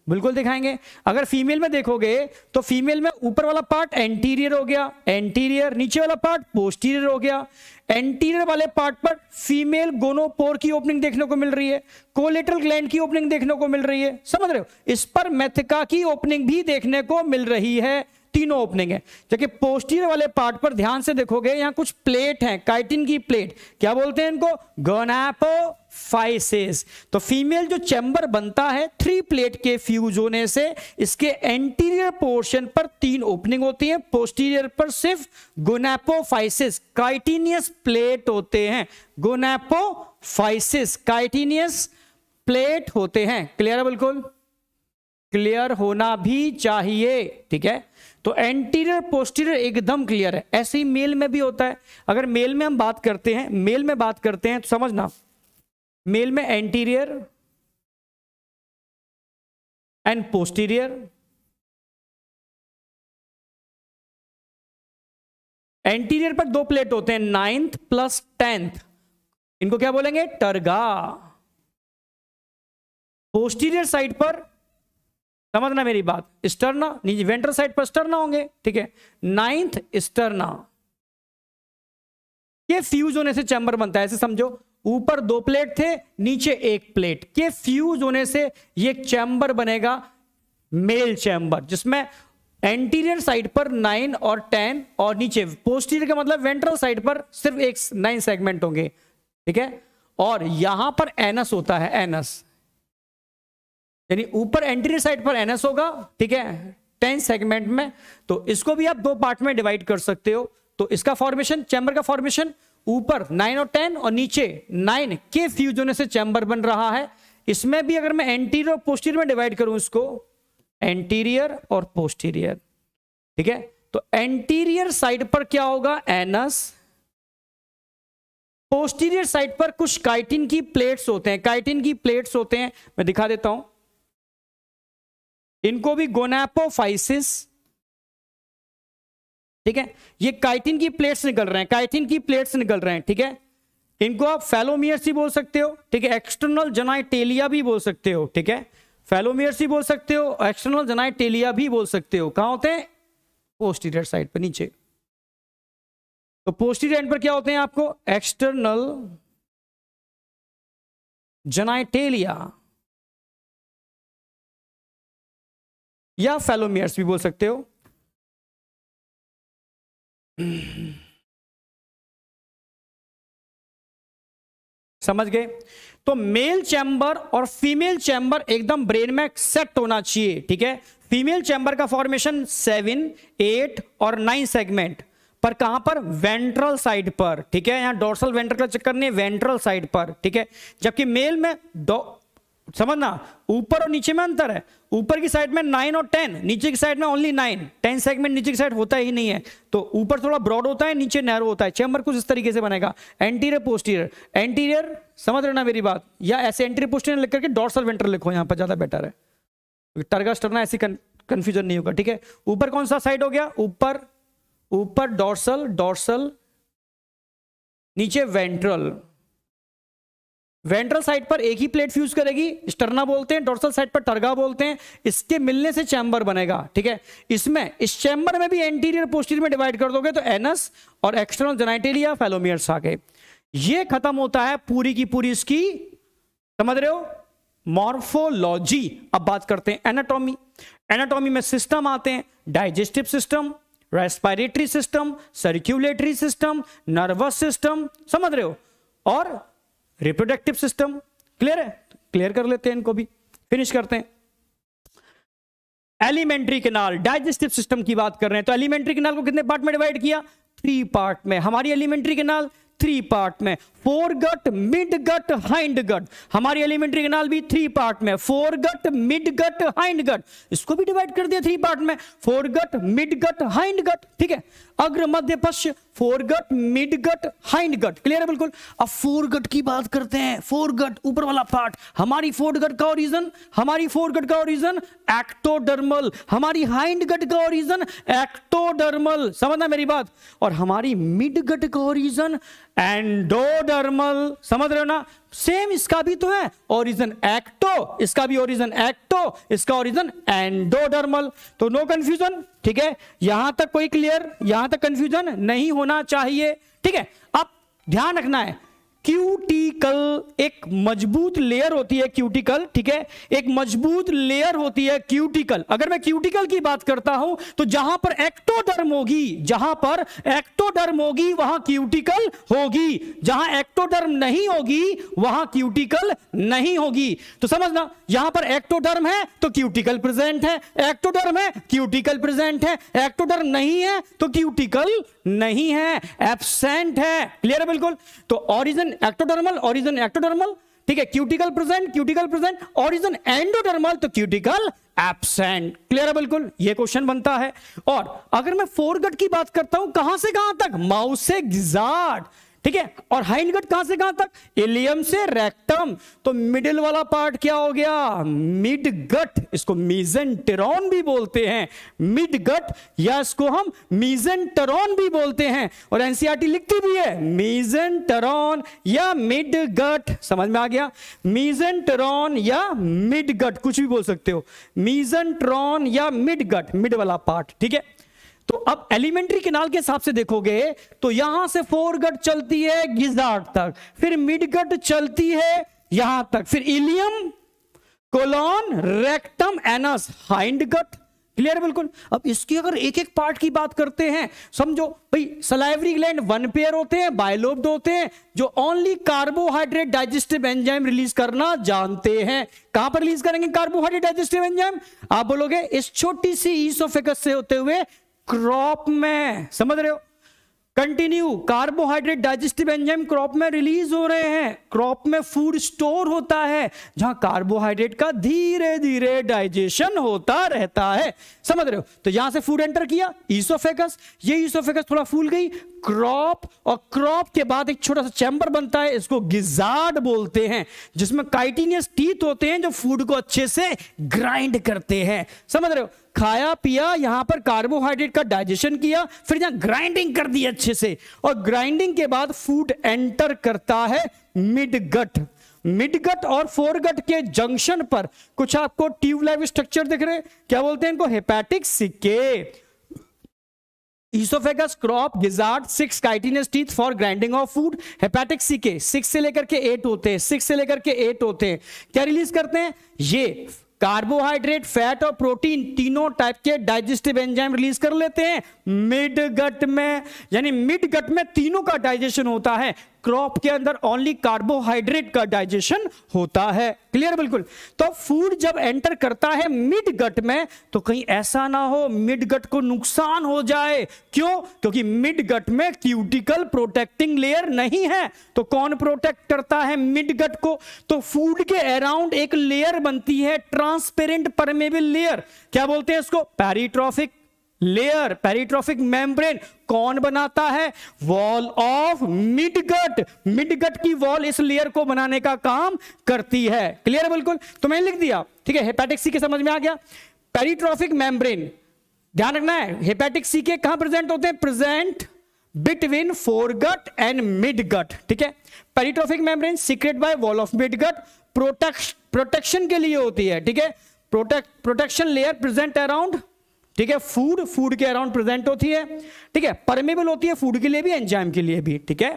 बिल्कुल दिखाएंगे अगर फीमेल में देखोगे तो फीमेल में ऊपर वाला पार्ट एंटीरियर हो गया एंटीरियर नीचे वाला पार्ट पोस्टीरियर हो गया एंटीरियर वाले पार्ट पर फीमेल गोनोपोर की ओपनिंग देखने को मिल रही है कोलेटरल ग्लैंड की ओपनिंग देखने को मिल रही है समझ रहे हो इस पर मेथिका की ओपनिंग भी देखने को मिल रही है तीनों ओपनिंग है जबकि पोस्टीर वाले पार्ट पर ध्यान से देखोगे यहां कुछ प्लेट हैं काइटिन की प्लेट क्या बोलते हैं इनको गोनापो फाइसेस तो फीमेल जो चैम्बर बनता है थ्री प्लेट के फ्यूज होने से इसके एंटीरियर पोर्शन पर तीन ओपनिंग होती है पोस्टीरियर पर सिर्फ गोनापोफाइसिस काइटिनियस प्लेट होते हैं गोनापोफाइसिस काइटिनियस प्लेट होते हैं क्लियर है बिल्कुल क्लियर होना भी चाहिए ठीक है तो एंटीरियर पोस्टीरियर एकदम क्लियर है ऐसे ही मेल में भी होता है अगर मेल में हम बात करते हैं मेल में बात करते हैं तो समझना मेल में एंटीरियर एंड पोस्टीरियर एंटीरियर पर दो प्लेट होते हैं नाइन्थ प्लस टेंथ इनको क्या बोलेंगे टर्गा पोस्टीरियर साइड पर समझना मेरी बात स्टर्ना नीचे वेंटर साइड पर स्टर्ना होंगे ठीक है नाइन्थ स्टर्ना ये फ्यूज होने से चैम्बर बनता है ऐसे समझो ऊपर दो प्लेट थे नीचे एक प्लेट के फ्यूज होने से ये चैम्बर बनेगा मेल चैम्बर जिसमें एंटीरियर साइड पर नाइन और टेन और नीचे पोस्टीरियर का मतलब वेंट्रल साइड पर सिर्फ एक नाइन सेगमेंट होंगे ठीक है और यहां पर एनस होता है एनस यानी ऊपर एंटीरियर साइड पर एनएस होगा ठीक है टेन सेगमेंट में तो इसको भी आप दो पार्ट में डिवाइड कर सकते हो तो इसका फॉर्मेशन चैम्बर का फॉर्मेशन ऊपर नाइन और टेन और नीचे नाइन के फ्यूज होने से चैम्बर बन रहा है इसमें भी अगर मैं एंटीरियर और पोस्टीरियर में डिवाइड करूं इसको एंटीरियर और पोस्टीरियर ठीक है तो एंटीरियर साइड पर क्या होगा एनस पोस्टीरियर साइड पर कुछ काइटिन की प्लेट्स होते हैं काइटिन की प्लेट्स होते हैं मैं दिखा देता हूं इनको भी गोनापोफाइसिस ठीक है ये काइटिन की प्लेट्स निकल रहे हैं काइटिन की प्लेट्स निकल रहे हैं ठीक है इनको आप फेलोमियर्स ही बोल सकते हो ठीक है एक्सटर्नल जनाइटेलिया भी बोल सकते हो ठीक है फेलोमियर्स ही बोल सकते हो एक्सटर्नल जनाइटेलिया भी बोल सकते हो कहा होते हैं पोस्टीरियर साइड पर नीचे तो पोस्टीरियर एंड पर क्या होते हैं आपको एक्सटर्नल जनाइटेलिया या फेलोमियर्स भी बोल सकते हो समझ गए तो मेल चैम्बर और फीमेल चैंबर एकदम ब्रेन में सेट होना चाहिए ठीक है फीमेल चैंबर का फॉर्मेशन सेवन एट और नाइन सेगमेंट पर कहां पर वेंट्रल साइड पर ठीक है यहां डोर्सल वेंट्रल चक्कर नहीं वेंट्रल साइड पर ठीक है जबकि मेल में समझना ऊपर और नीचे में अंतर है ऊपर की साइड में नाइन और टेन नीचे की साइड में ओनली नाइन टेन सेगमेंट नीचे की साइड होता ही नहीं है तो ऊपर थोड़ा ब्रॉड होता है नीचे नैरो होता है चैम्बर कुछ इस तरीके से बनेगा एंटीरियर पोस्टीरियर एंटीरियर समझ रहे ना मेरी बात या ऐसे एंटीरियर पोस्टीरियर लिख करके डॉर्सल वेंटर लिखो यहाँ पर ज़्यादा बेटर है टर्गा स्टरना ऐसी कन्फ्यूजन नहीं होगा ठीक है ऊपर कौन सा साइड हो गया ऊपर ऊपर डॉर्सल डॉर्सल नीचे वेंट्रल वेंट्रल साइड पर एक ही प्लेट फ्यूज करेगी स्टर्ना बोलते हैं डोर्सल साइड पर टर्गा बोलते हैं इसके मिलने से चैम्बर बनेगा ठीक है इसमें इस चैम्बर में भी एंटीरियर पोस्टीरियर में डिवाइड कर दोगे तो एनस और एक्सटर्नल जेनाइटेरिया फेलोमियर्स आ गए ये खत्म होता है पूरी की पूरी इसकी समझ रहे हो मॉर्फोलॉजी अब बात करते हैं एनाटॉमी एनाटॉमी में सिस्टम आते हैं digestive system respiratory system circulatory system nervous system समझ रहे हो और रिप्रोडक्टिव सिस्टम क्लियर है क्लियर कर लेते हैं इनको भी फिनिश करते हैं एलिमेंट्री केनाल डाइजेस्टिव सिस्टम की बात कर रहे हैं तो एलिमेंट्री केनाल को कितने पार्ट में डिवाइड किया थ्री पार्ट में हमारी एलिमेंट्री केनाल थ्री पार्ट में fore gut mid gut hind gut हमारी एलिमेंट्री कनाल भी थ्री पार्ट में fore gut mid gut hind gut इसको भी डिवाइड कर दिया थ्री पार्ट में fore gut mid gut hind gut ठीक है अग्र मध्य पश्च fore gut mid gut hind gut clear है बिल्कुल अब फोर गट की बात करते हैं फोर गट ऊपर वाला पार्ट हमारी फोर गट का ओरिजन हमारी फोर गट का ओरिजन एक्टोडर्मल हमारी हाइंड गट का ओरिजन एक्टोडर्मल समझना मेरी बात और हमारी मिड गट का ओरिजन एंडोडर्मल समझ रहे हो ना सेम इसका भी तो है ओरिजन एक्टो इसका भी ओरिजन एक्टो इसका ओरिजन एंडोडर्मल तो नो कंफ्यूजन ठीक है यहां तक कोई क्लियर यहां तक कंफ्यूजन नहीं होना चाहिए ठीक है अब ध्यान रखना है क्यूटिकल एक मजबूत लेयर होती है क्यूटिकल ठीक है एक मजबूत लेयर होती है क्यूटिकल अगर मैं क्यूटिकल की बात करता हूं तो जहां पर एक्टोडर्म होगी जहां पर एक्टोडर्म होगी वहां क्यूटिकल होगी जहां एक्टोडर्म नहीं होगी वहां क्यूटिकल नहीं होगी तो समझना यहां पर एक्टोडर्म है तो क्यूटिकल प्रेजेंट है एक्टोडर्म है क्यूटिकल प्रेजेंट है एक्टोडर्म नहीं है तो क्यूटिकल नहीं है एबसेंट है क्लियर है बिल्कुल तो ऑरिजन एक्टोडर्मल ओरिजन एक्टोडर्मल ठीक है cuticle present cuticle present origin endodermal तो क्यूटिकल एबसेंट क्लियर है बिल्कुल ये क्वेश्चन बनता है और अगर मैं फोरगट की बात करता हूं कहां से कहां तक माउस से गिजार्ड ठीक है और हाइनगट कहां से कहां तक इलियम से रेक्टम तो मिडिल वाला पार्ट क्या हो गया मिड गट इसको मीजेंटेरॉन भी बोलते हैं मिड गट या इसको हम मीजेंटेरॉन भी बोलते हैं और एनसीईआरटी लिखती भी है मीजेंटेरॉन या मिड गट समझ में आ गया मीजेंटेरॉन या मिड गट कुछ भी बोल सकते हो मीजेंट्रॉन या मिड गट मिड वाला पार्ट ठीक है तो अब एलिमेंट्री केनाल के हिसाब से देखोगे तो यहां से फोरगट चलती है गिजार्ड तक फिर मिडगट चलती है यहां तक फिर ileum colon rectum anus hindgut clear बिल्कुल अब इसकी अगर एक एक पार्ट की बात करते हैं समझो भाई सलाइवरी ग्लैंड वन पेयर होते हैं बायोलोब्ड होते हैं जो only carbohydrate digestive enzyme release करना जानते हैं कहां पर रिलीज करेंगे कार्बोहाइड्रेट डाइजेस्टिव एंजाइम आप बोलोगे इस छोटी सी ईसोफेगस से होते हुए क्रॉप में समझ रहे हो continue carbohydrate digestive enzyme crop में रिलीज हो रहे हैं क्रॉप में फूड स्टोर होता है जहां कार्बोहाइड्रेट का धीरे धीरे डाइजेशन होता रहता है समझ रहे हो तो यहां से फूड एंटर किया ईसोफेगस ये ईसोफेगस थोड़ा फूल गई क्रॉप और क्रॉप के बाद एक छोटा सा चैम्बर बनता है इसको गिजार्ड बोलते हैं जिसमें काइटिनियस टीथ होते हैं जो फूड को अच्छे से ग्राइंड करते हैं समझ रहे हो खाया पिया यहां पर कार्बोहाइड्रेट का डाइजेशन किया फिर यहां ग्राइंडिंग कर दी अच्छे से और ग्राइंडिंग के बाद फूड एंटर करता है मिड गट मिडगट और फोरगट के जंक्शन पर कुछ आपको ट्यूबलाइव स्ट्रक्चर दिख रहे हैं क्या बोलते हैं इनको hepatic caeca oesophagus crop gizzard six chitinous teeth for grinding of food hepatic caeca six से लेकर के एट होते हैं सिक्स से लेकर के एट होते हैं क्या रिलीज करते हैं ये कार्बोहाइड्रेट फैट और प्रोटीन तीनों टाइप के डाइजेस्टिव एंजाइम रिलीज कर लेते हैं मिड गट में यानी मिड गट में तीनों का डाइजेशन होता है क्रॉप के अंदर ओनली कार्बोहाइड्रेट का डाइजेशन होता है क्लियर बिल्कुल तो फूड जब एंटर करता है मिड गट में तो कहीं ऐसा ना हो मिड गट को नुकसान हो जाए क्यों क्योंकि मिड गट में क्यूटिकल प्रोटेक्टिंग लेयर नहीं है तो कौन प्रोटेक्ट करता है मिड गट को तो फूड के अराउंड एक लेयर बनती है ट्रांसपेरेंट परमेबल लेयर क्या बोलते हैं इसको पैरिट्रॉफिक लेयर पेरिट्रॉफिक मेम्ब्रेन कौन बनाता है वॉल ऑफ मिडगट मिडगट की वॉल इस लेयर को बनाने का काम करती है क्लियर है बिल्कुल तो मैंने लिख दिया ठीक है हेपेटिक सी के समझ में आ गया पेरिट्रॉफिक मेम्ब्रेन ध्यान रखना है हेपेटिक सी के कहां प्रेजेंट होते हैं present between foregut and midgut ठीक है peritrophic membrane secrete by wall of midgut protection के लिए होती है ठीक है protect protection layer present around ठीक है फूड फूड के अराउंड प्रेजेंट होती है ठीक है परमेबल होती है फूड के लिए भी एंजाइम के लिए भी ठीक है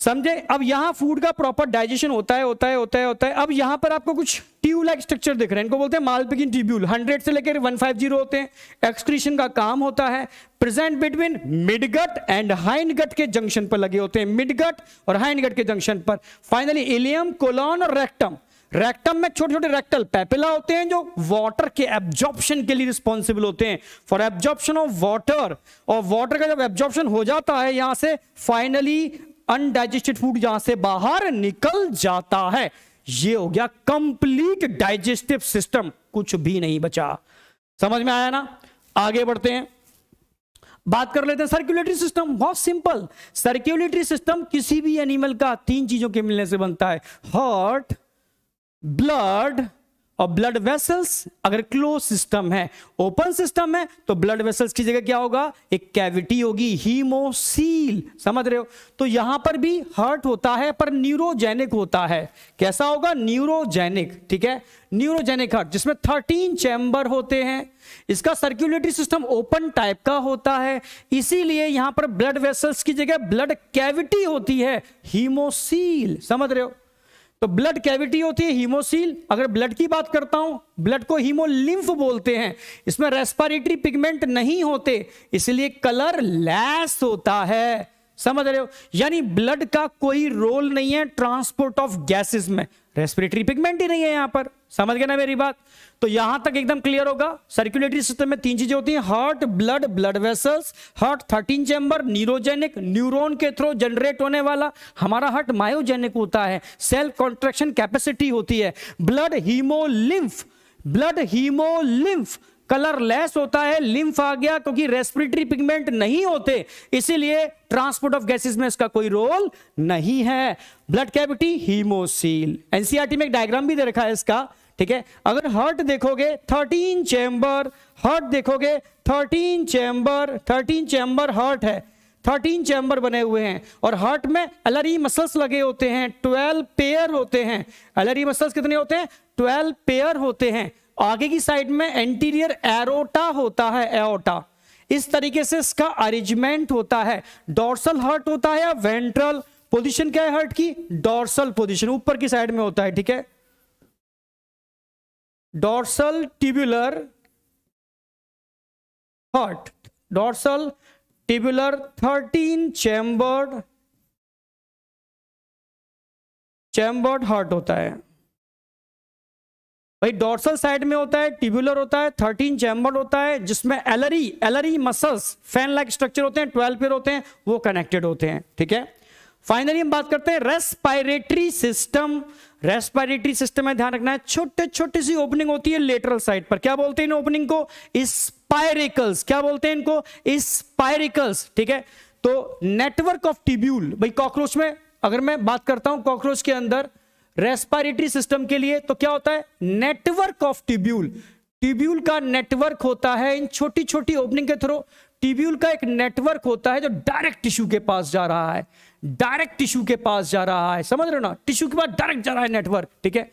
समझे अब यहां फूड का प्रॉपर डाइजेशन होता है होता है होता है होता है अब यहां पर आपको कुछ ट्यूब लाइक स्ट्रक्चर दिख रहे हैं इनको बोलते हैं मालपिकिन ट्यूब्यूल 100 से लेकर 150 होते हैं एक्सक्रीशन का काम होता है present between midgut and hind gut के जंक्शन पर लगे होते हैं मिडगट और हाइंड गट के जंक्शन पर फाइनली इलियम कोलॉन और रेक्टम रेक्टम में छोटे छोटे रेक्टल पैपिला होते हैं जो वाटर के एब्जॉर्प्शन के लिए रिस्पॉन्सिबल होते हैं फॉर एब्जॉर्प्शन ऑफ वाटर और वाटर का जब एब्जॉर्प्शन हो जाता है यहां से फाइनली अनडाइजेस्टेड फूड यहां से बाहर निकल जाता है ये हो गया कंप्लीट डाइजेस्टिव सिस्टम कुछ भी नहीं बचा समझ में आया ना आगे बढ़ते हैं बात कर लेते हैं सर्कुलेटरी सिस्टम बहुत सिंपल सर्कुलेटरी सिस्टम किसी भी एनिमल का तीन चीजों के मिलने से बनता है हॉट ब्लड और ब्लड वेसल्स अगर क्लोज सिस्टम है ओपन सिस्टम है तो ब्लड वेसल्स की जगह क्या होगा एक कैविटी होगी हीमोसील समझ रहे हो तो यहां पर भी हर्ट होता है पर न्यूरोजेनिक होता है कैसा होगा न्यूरोजेनिक ठीक है न्यूरोजेनिक हर्ट जिसमें थर्टीन चैम्बर होते हैं इसका सर्क्यूलेटरी सिस्टम ओपन टाइप का होता है इसीलिए यहां पर ब्लड वेसल्स की जगह ब्लड कैविटी होती है हीमोसील समझ रहे हो तो ब्लड कैविटी होती है हीमोसील अगर ब्लड की बात करता हूं ब्लड को हीमोलिम्फ बोलते हैं इसमें रेस्पारेटरी पिगमेंट नहीं होते इसलिए कलर लैस होता है समझ रहे हो यानी ब्लड का कोई रोल नहीं है ट्रांसपोर्ट ऑफ गैसेस में रेस्पिरेटरी पिगमेंट ही नहीं है यहां पर समझ गए ना मेरी बात तो यहां तक एकदम क्लियर होगा सर्कुलेटरी सिस्टम में तीन चीजें होती हैं heart blood blood vessels heart thirteen chamber neurogenic neuron के थ्रू जनरेट होने वाला हमारा हार्ट मायोजेनिक होता है सेल कॉन्ट्रेक्शन कैपेसिटी होती है blood haemolymph blood haemolymph colourless होता है लिम्फ आ गया क्योंकि रेस्पिरेटरी पिगमेंट नहीं होते इसीलिए ट्रांसपोर्ट ऑफ गैसेस में इसका कोई रोल नहीं है ब्लड कैविटी हीमोसील एनसीआरटी में एक डायग्राम भी दे रखा है इसका ठीक है अगर हर्ट देखोगे 13 चैम्बर हर्ट देखोगे 13 चैम्बर 13 चैम्बर हर्ट है 13 चैम्बर बने हुए हैं और हर्ट में एलरी मसल्स e लगे होते हैं 12 पेयर होते हैं एलरी मसल्स e कितने होते हैं 12 पेयर होते हैं आगे की साइड में एंटीरियर एरोटा होता है एओटा इस तरीके से इसका अरेंजमेंट होता है डॉर्सल हर्ट होता है या वेंट्रल पोजीशन क्या है हर्ट की डॉर्सल पोजीशन ऊपर की साइड में होता है ठीक है dorsal tubular heart dorsal tubular thirteen chambered chambered heart होता है भाई डोर्सल साइड में होता है टिब्यूलर होता है थर्टीन चैम्बर होता है जिसमें alary alary muscles fan like structure होते हैं ट्वेल्व पेयर होते हैं वो कनेक्टेड होते हैं ठीक है फाइनली हम बात करते हैं रेस्पायरेटरी सिस्टम रेस्पायरेटरी सिस्टम में ध्यान रखना है छोटे छोटी सी ओपनिंग होती है लेटरल साइड पर क्या बोलते हैं इन ओपनिंग को स्पायरिकल्स क्या बोलते हैं इनको स्पायरिकल्स ठीक है तो नेटवर्क ऑफ टिब्यूल भाई कॉकरोच में अगर मैं बात करता हूं कॉकरोच के अंदर रेस्पायरेटरी सिस्टम के लिए तो क्या होता है नेटवर्क ऑफ ट्यूब्यूल ट्यूब्यूल का नेटवर्क होता है इन छोटी छोटी ओपनिंग के थ्रू ट्यूब्यूल का एक नेटवर्क होता है जो डायरेक्ट टिश्यू के पास जा रहा है डायरेक्ट टिश्यू के पास जा रहा है समझ रहे हो ना टिश्यू के पास डायरेक्ट जा रहा है नेटवर्क ठीक है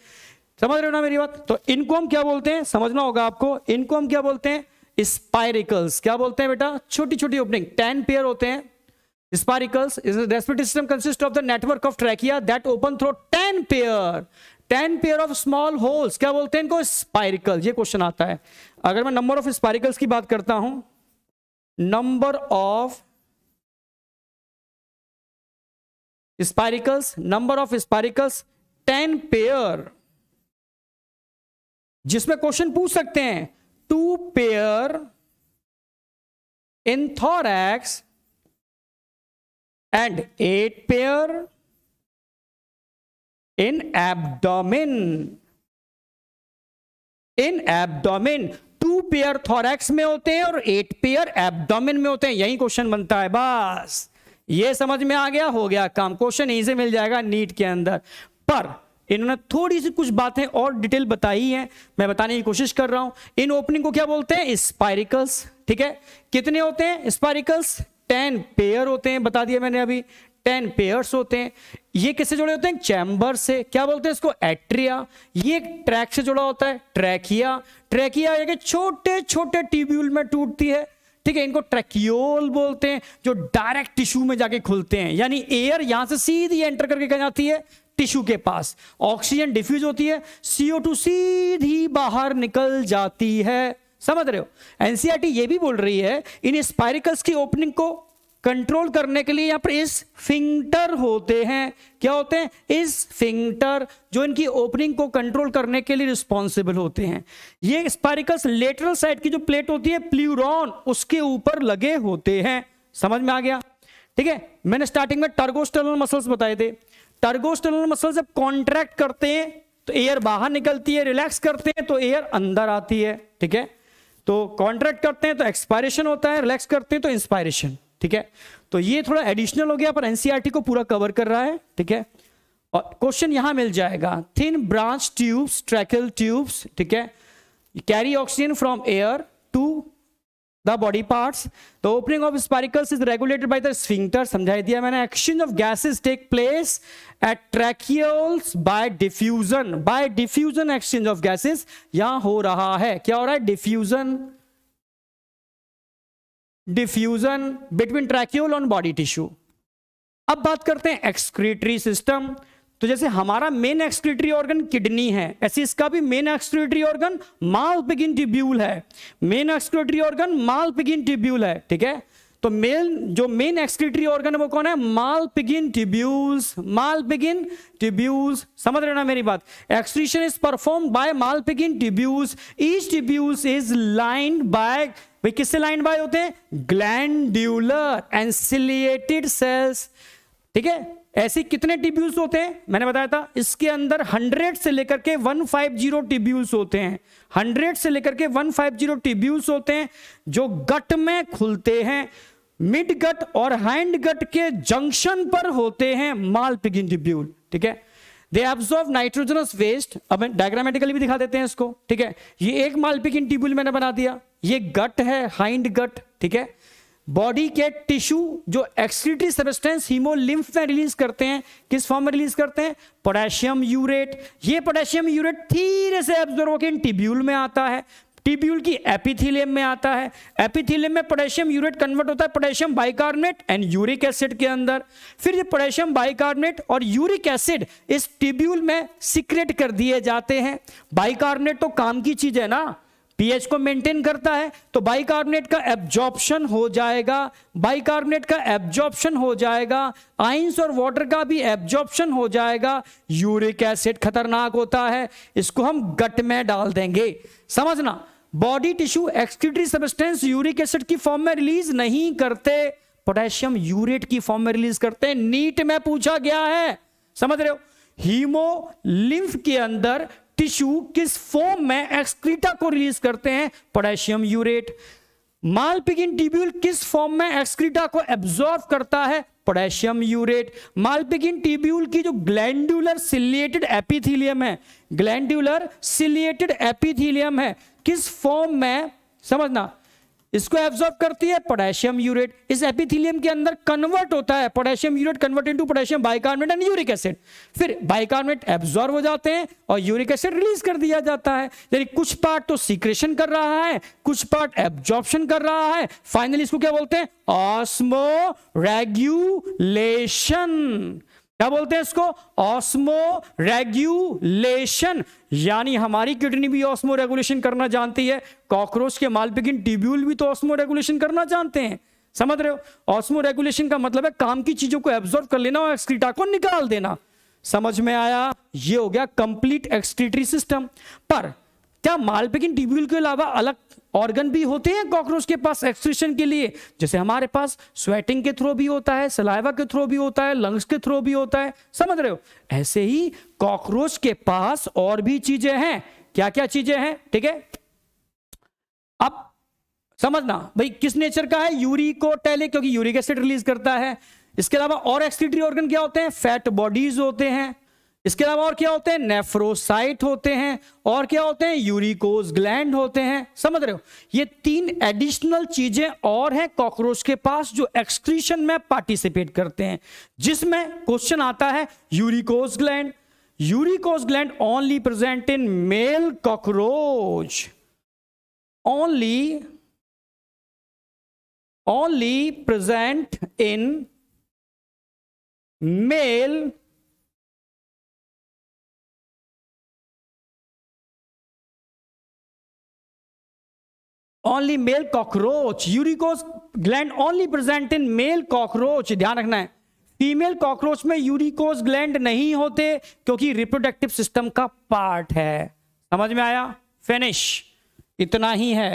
समझ रहे हो ना मेरी बात तो इनको हम क्या बोलते हैं समझना होगा आपको इनको हम क्या बोलते हैं स्पायरिकल्स क्या बोलते हैं बेटा छोटी छोटी ओपनिंग टेन पेयर होते हैं Spiracles is the respiratory system consists of the network of trachea that open through 10 pair 10 pair of small क्या बोलते हैं इनको स्पाइरिकल ये क्वेश्चन आता है अगर मैं नंबर ऑफ स्पाइरिकल्स की बात करता हूं number of spiracles number of spiracles ten pair जिसमें क्वेश्चन पूछ सकते हैं टू पेयर इन एक्स and eight pair in abdomen in abdomen two pair thorax में होते हैं और एट पेयर एब्डोमिन में होते हैं यही क्वेश्चन बनता है बस ये समझ में आ गया हो गया काम क्वेश्चन यहीं से मिल जाएगा नीट के अंदर पर इन्होंने थोड़ी सी कुछ बातें और डिटेल बताई हैं मैं बताने की कोशिश कर रहा हूं इन ओपनिंग को क्या बोलते हैं स्पाइरिकल्स ठीक है कितने होते हैं स्पाइरिकल्स टेन पेयर होते हैं बता दिया मैंने अभी टेन पेयर्स होते हैं ये किससे जुड़े होते हैं चैम्बर से क्या बोलते हैं इसको एट्रिया ये एक ट्रैक से जुड़ा होता है ट्रैकिया ट्रैकिया एक छोटे छोटे ट्यूब्यूल में टूटती है ठीक है इनको ट्रैक्योल बोलते हैं जो डायरेक्ट टिश्यू में जाके खुलते हैं यानी एयर यहां से सीधी एंटर करके कह जाती है टिश्यू के पास ऑक्सीजन डिफ्यूज होती है सीओ टू सीधी बाहर निकल जाती है समझ रहे हो एनसीआरटी e ये भी बोल रही है इन स्पाइरिकल्स की ओपनिंग को कंट्रोल करने के लिए यहां पर इस फिंगटर होते हैं क्या होते हैं इस फिंगटर जो इनकी ओपनिंग को कंट्रोल करने के लिए रिस्पॉन्सिबल होते हैं ये स्पाइरिकल्स लेटरल साइड की जो प्लेट होती है प्लूरॉन उसके ऊपर लगे होते हैं समझ में आ गया ठीक है मैंने स्टार्टिंग में टर्गोस्टेरल मसल्स बताए थे टर्गोस्टेरल मसल्स जब कॉन्ट्रैक्ट करते हैं तो एयर बाहर निकलती है रिलैक्स करते हैं तो एयर अंदर आती है ठीक है तो कॉन्ट्रैक्ट करते हैं तो एक्सपायरेशन होता है रिलैक्स करते हैं तो इंस्पायरेशन ठीक है तो ये थोड़ा एडिशनल हो गया पर एनसीआरटी e को पूरा कवर कर रहा है ठीक है और क्वेश्चन यहां मिल जाएगा thin branch tubes tracheal tubes ठीक है carry oxygen from air to the body parts the opening of spiracles is regulated by the sphincter समझाई दिया मैंने exchange of gases take place at tracheoles by diffusion by diffusion exchange of gases यहां हो रहा है क्या हो रहा है diffusion diffusion between tracheole on body tissue अब बात करते हैं एक्सक्रीटरी सिस्टम तो जैसे हमारा मेन एक्सक्रीटरी ऑर्गन किडनी है ऐसे इसका भी main excretory organ Malpighian tubule है main excretory organ Malpighian tubule है ठीक है तो मेन जो मेन एक्सक्रीटरी ऑर्गन है वो कौन है माल पिगिन टिब्यूल्स माल पिगिन टिब्यूल्स समझ रहे ना मेरी बात excretion is perform by Malpighian tubules each tubules is lined by वे किससे लाइन बाय होते हैं ग्लैंडुलर एंसिलिएटेड सेल्स ठीक है ऐसे कितने टिब्यूल्स होते हैं मैंने बताया था इसके अंदर 100 से लेकर के 150 फाइव टिब्यूल्स होते हैं 100 से लेकर के 150 फाइव टिब्यूल्स होते हैं जो गट में खुलते हैं मिड गट और हाइंड गट के जंक्शन पर होते हैं माल पिगिन टिब्यूल ठीक है दे ऑब्जॉर्व नाइट्रोजनस वेस्ट अब डायग्रामेटिकली भी दिखा देते हैं इसको ठीक है ये एक मालपिगिन टिब्यूल मैंने बना दिया ये गट है हाइंड गट ठीक है बॉडी के टिश्यू जो एक्सक्रीटरी सबस्टेंस हीमोलिम्फ में रिलीज करते हैं किस फॉर्म में रिलीज करते हैं पोटेशियम यूरेट ये पोटेशियम यूरेट धीरे से एब्जॉर्व होकर इन टिब्यूल में आता है टिब्यूल की एपिथीलियम में आता है एपिथीलियम में पोटेशियम यूरेट कन्वर्ट होता है potassium bicarbonate and uric acid के अंदर फिर ये पोटेशियम बाइकार्बोनेट और यूरिक एसिड इस टिब्यूल में सिक्रेट कर दिए जाते हैं बाइकार्बोनेट तो काम की चीज है ना पीएच को मेंटेन करता है तो बाइकार्बोनेट का एब्जॉर्प्शन हो जाएगा बाइकार्बोनेट का एब्जॉर्प्शन हो जाएगा आइंस और वाटर का भी एब्जॉर्प्शन हो जाएगा यूरिक एसिड खतरनाक होता है इसको हम गट में डाल देंगे समझना body tissue excretory substance uric acid की फॉर्म में रिलीज नहीं करते पोटेशियम यूरेट की फॉर्म में रिलीज करते हैं नीट में पूछा गया है समझ रहे हो हीमो लिम्फ के अंदर टिश्यू किस फॉर्म में एक्सक्रीटा को रिलीज करते हैं पोटेशियम यूरेट मालपिगिन ट्यूब्यूल किस फॉर्म में एक्सक्रीटा को एब्जॉर्व करता है पोटेशियम यूरेट मालपिकिन ट्यूब्यूल की जो ग्लैंडुलर सिलिएटेड एपिथीलियम है ग्लैंडुलर सिलिएटेड एपिथीलियम है किस फॉर्म में समझना इसको एब्जॉर्ब करती है पोटेशियम यूरेट इस एपिथिलियम के अंदर कन्वर्ट होता है potassium urate convert into potassium bicarbonate and uric acid फिर बाइकार्बोनेट एब्जॉर्ब हो जाते हैं और यूरिक एसिड रिलीज कर दिया जाता है यानी कुछ पार्ट तो सीक्रेशन कर रहा है कुछ पार्ट एब्जॉर्प्शन कर रहा है फाइनली इसको क्या बोलते हैं ऑस्मो रेगुलेशन क्या बोलते हैं इसको ऑस्मो रेगुलेशन यानी हमारी किडनी भी ऑस्मो रेगुलेशन करना जानती है कॉकरोच के मालपिकिन टिब्यूल भी तो ऑस्मो रेगुलेशन करना जानते हैं समझ रहे हो ऑस्मो रेगुलेशन का मतलब है काम की चीजों को एब्जॉर्व कर लेना और एक्सक्रीटा को निकाल देना समझ में आया ये हो गया कंप्लीट एक्सक्रीटरी सिस्टम पर क्या मालपेगिन टिब्यूल के अलावा अलग ऑर्गन भी होते हैं कॉकरोच के पास एक्सक्रीशन के लिए जैसे हमारे पास स्वेटिंग के थ्रू भी होता है सलाइवा के थ्रू भी होता है लंग्स के थ्रू भी होता है समझ रहे हो ऐसे ही कॉकरोच के पास और भी चीजें हैं क्या क्या चीजें हैं ठीक है अब समझना भाई किस नेचर का है यूरी को टैले क्योंकि यूरिक एसिड रिलीज करता है इसके अलावा और एक्सक्रीटरी ऑर्गन क्या होते हैं फैट बॉडीज होते हैं इसके अलावा और क्या होते हैं नेफ्रोसाइट होते हैं और क्या होते हैं यूरिकोज ग्लैंड होते हैं समझ रहे हो ये तीन एडिशनल चीजें और हैं कॉकरोच के पास जो एक्सक्रीशन में पार्टिसिपेट करते हैं जिसमें क्वेश्चन आता है uricose gland uricose gland only present in male cockroach only only present in male only male cockroach uricose gland only present in male cockroach ध्यान रखना है फीमेल कॉकरोच में यूरिकोज ग्लैंड नहीं होते क्योंकि रिप्रोडक्टिव सिस्टम का पार्ट है समझ में आया फिनिश इतना ही है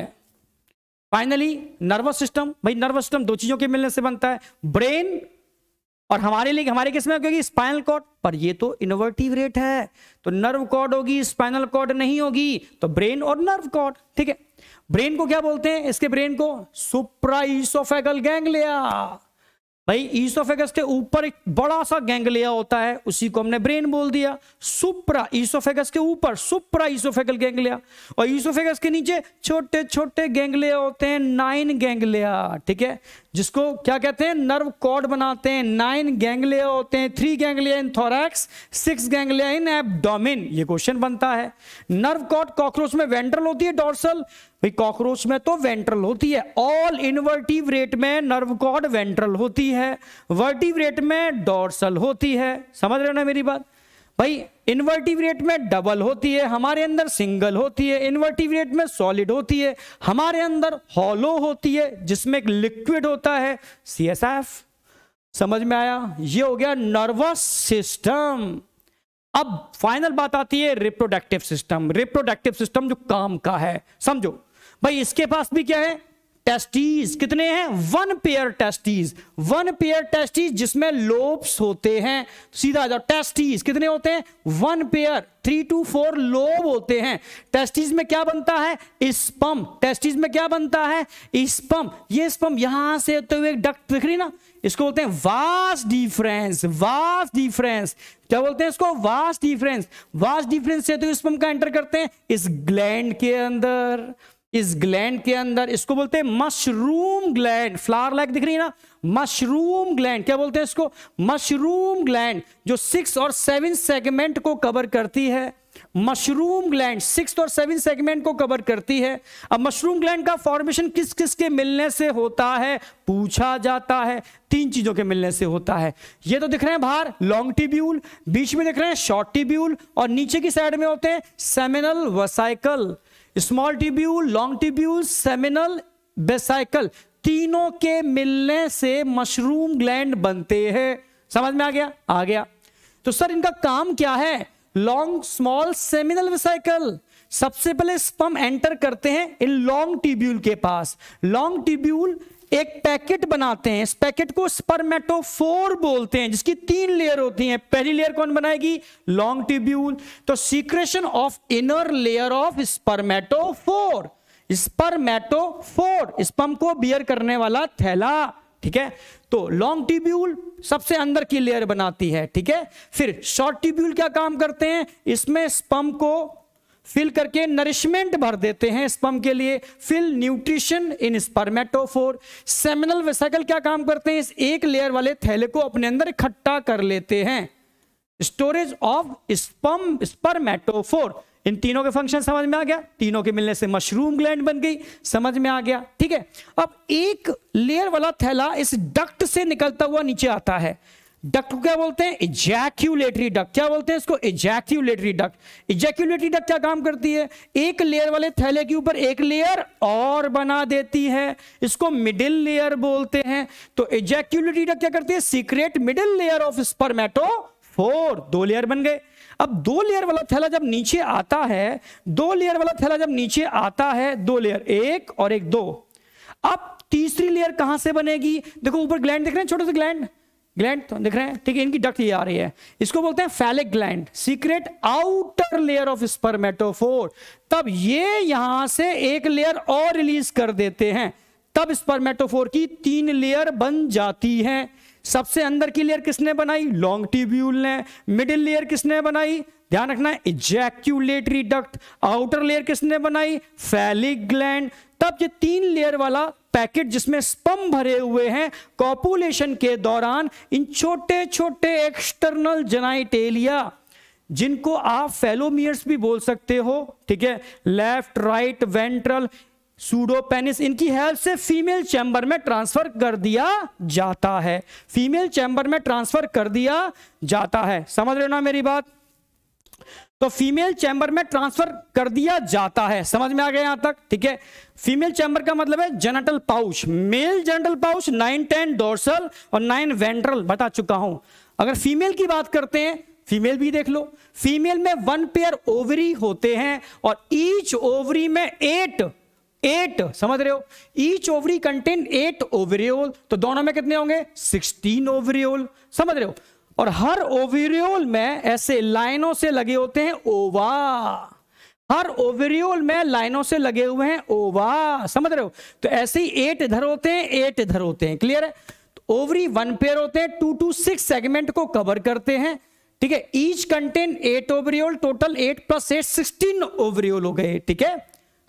फाइनली नर्वस सिस्टम भाई नर्वस सिस्टम दो चीजों के मिलने से बनता है ब्रेन और हमारे लिए हमारे किस में क्योंकि स्पाइनल कॉर्ड पर ये तो इनोवेटिव रेट है तो नर्व कॉर्ड होगी स्पाइनल कॉर्ड नहीं होगी तो ब्रेन और नर्व कॉर्ड ठीक है ब्रेन को क्या बोलते हैं इसके ब्रेन को सुप्राइसोफेगल ईसोफेगल गैंगलिया भाई ईसोफेगस के ऊपर एक बड़ा सा गैंगलिया होता है उसी को हमने ब्रेन बोल दिया सुप्रा ईसोफेगस के ऊपर सुप्रा ईसोफेगल गैंगलिया और ईसोफेगस के नीचे छोटे छोटे गैंगलिया होते हैं नाइन गैंगलिया ठीक है जिसको क्या कहते हैं नर्व कॉर्ड बनाते हैं नाइन गैंगलिया होते हैं three ganglia in thorax six ganglia in abdomen ये क्वेश्चन बनता है नर्व कॉर्ड कॉकरोच में वेंट्रल होती है डॉर्सल भाई कॉकरोच में तो वेंट्रल होती है ऑल इनवर्टिव रेट में नर्व कॉर्ड वेंट्रल होती है वर्टिव रेट में डॉर्सल होती है समझ रहे हो ना मेरी बात भाई इन्वर्टिब्रेट में डबल होती है हमारे अंदर सिंगल होती है इन्वर्टिब्रेट में सॉलिड होती है हमारे अंदर हॉलो होती है जिसमें एक लिक्विड होता है एफ समझ में आया ये हो गया नर्वस सिस्टम अब फाइनल बात आती है रिप्रोडक्टिव सिस्टम रिप्रोडक्टिव सिस्टम जो काम का है समझो भाई इसके पास भी क्या है टेस्टीज कितने हैं one pair testes one pair testes जिसमें लोब्स होते हैं सीधा जाओ टेस्टीज कितने होते हैं one pair three two four lobe होते हैं टेस्टीज में क्या बनता है स्पम टेस्टीज में क्या बनता है स्पम ये स्पम यहां से होते हुए डक्ट दिख रही ना इसको बोलते हैं वास डिफरेंस वास डिफरेंस क्या बोलते हैं इसको वास डिफरेंस वास डिफरेंस से तो स्पम का एंटर करते हैं इस ग्लैंड के अंदर इस ग्लैंड के अंदर इसको बोलते हैं मशरूम ग्लैंड फ्लावर लाइक दिख रही है ना मशरूम ग्लैंड क्या बोलते हैं इसको मशरूम ग्लैंड जो सिक्स और सेवन सेगमेंट को कवर करती है मशरूम ग्लैंड सिक्स और सेवन सेगमेंट को कवर करती है अब मशरूम ग्लैंड का फॉर्मेशन किस किस के मिलने से होता है पूछा जाता है तीन चीजों के मिलने से होता है ये तो दिख रहे हैं बाहर लॉन्ग टिब्यूल बीच में दिख रहे हैं शॉर्ट टिब्यूल और नीचे की साइड में होते हैं seminal vesicle small tubule long tubule seminal vesicle तीनों के मिलने से मशरूम ग्लैंड बनते हैं समझ में आ गया आ गया तो सर इनका काम क्या है लॉन्ग स्मॉल सेमिनल वेसाइकल सबसे पहले स्पम एंटर करते हैं इन लॉन्ग टिब्यूल के पास लॉन्ग टिब्यूल एक पैकेट बनाते हैं इस पैकेट को स्पर्मेटोफोर बोलते हैं जिसकी तीन लेयर होती हैं पहली लेयर कौन बनाएगी लॉन्ग ट्यूब्यूल तो secretion of inner layer of spermatophore spermatophore sperm को बियर करने वाला थैला ठीक है तो लॉन्ग ट्यूब्यूल सबसे अंदर की लेयर बनाती है ठीक है फिर शॉर्ट ट्यूब्यूल क्या काम करते हैं इसमें स्पम को फिल करके नरिशमेंट भर देते हैं स्पम के लिए fill nutrition in spermatophore seminal vesicle क्या काम करते हैं इस एक लेयर वाले थैले को अपने अंदर इकट्ठा कर लेते हैं स्टोरेज ऑफ स्पम स्पर्मेटोफोर इन तीनों के फंक्शन समझ में आ गया तीनों के मिलने से मशरूम ग्लैंड बन गई समझ में आ गया ठीक है अब एक लेयर वाला थैला इस डक्ट से निकलता हुआ नीचे आता है डक्ट को क्या बोलते हैं इजैक्यूलेटरी डक्ट क्या बोलते हैं इसको इजैक्यूलेटरी डक्ट इजैक्यूलेटरी डक्ट क्या काम करती है एक लेयर वाले थैले के ऊपर एक लेयर और बना देती है इसको मिडिल लेयर बोलते हैं तो इजैक्यूलेटरी डक्ट क्या करती है secrete middle layer of spermatophore दो लेयर बन गए अब दो लेयर वाला थैला जब नीचे आता है दो लेयर वाला थैला जब नीचे आता है दो लेयर एक और एक दो अब तीसरी लेयर कहां से बनेगी देखो ऊपर ग्लैंड देख रहे हैं छोटे से ग्लैंड ग्लैंड तो दिख रहे हैं ठीक है इनकी डक्ट ये आ रही है इसको बोलते हैं phallic gland secrete outer layer of spermatophore तब ये यहां से एक लेयर और रिलीज कर देते हैं तब स्पर्मेटोफोर की तीन लेयर बन जाती है सबसे अंदर की लेयर किसने बनाई लॉन्ग ट्यूब्यूल ने मिडिल लेयर किसने बनाई ध्यान रखना इजैक्यूलेटरी डक्ट आउटर लेयर किसने बनाई फैलिक ग्लैंड तब ये तीन लेयर वाला पैकेट जिसमें स्पम भरे हुए हैं कॉपुलेशन के दौरान इन छोटे छोटे एक्सटर्नल जनाइटेलिया जिनको आप फेलोमियर्स भी बोल सकते हो ठीक है लेफ्ट राइट वेंट्रल सूडोपेनिस इनकी हेल्प से फीमेल चैम्बर में ट्रांसफर कर दिया जाता है फीमेल चैम्बर में ट्रांसफर कर दिया जाता है समझ रहे हो ना मेरी बात तो फीमेल चैंबर में ट्रांसफर कर दिया जाता है समझ में आ गया यहां तक ठीक है फीमेल चैम्बर का मतलब है genital pouch male genital pouch nine ten dorsal और नाइन वेंट्रल बता चुका हूं अगर फीमेल की बात करते हैं फीमेल भी देख लो फीमेल में वन पेयर ओवरी होते हैं और ईच ओवरी में एट एट समझ रहे हो each ovary contain eight ovariole तो दोनों में कितने होंगे सिक्सटीन ओवरियोल समझ रहे हो और हर ओवेरियोल में ऐसे लाइनों से लगे होते हैं ओवा हर ओवेरियोल में लाइनों से लगे हुए हैं ओवा समझ रहे हो तो ऐसे ही एट इधर होते हैं एट इधर होते हैं क्लियर है तो ओवरी वन पेयर होते हैं टू टू सिक्स सेगमेंट को कवर करते हैं ठीक है each contain eight ovariole total eight plus eight sixteen ovariole हो गए ठीक है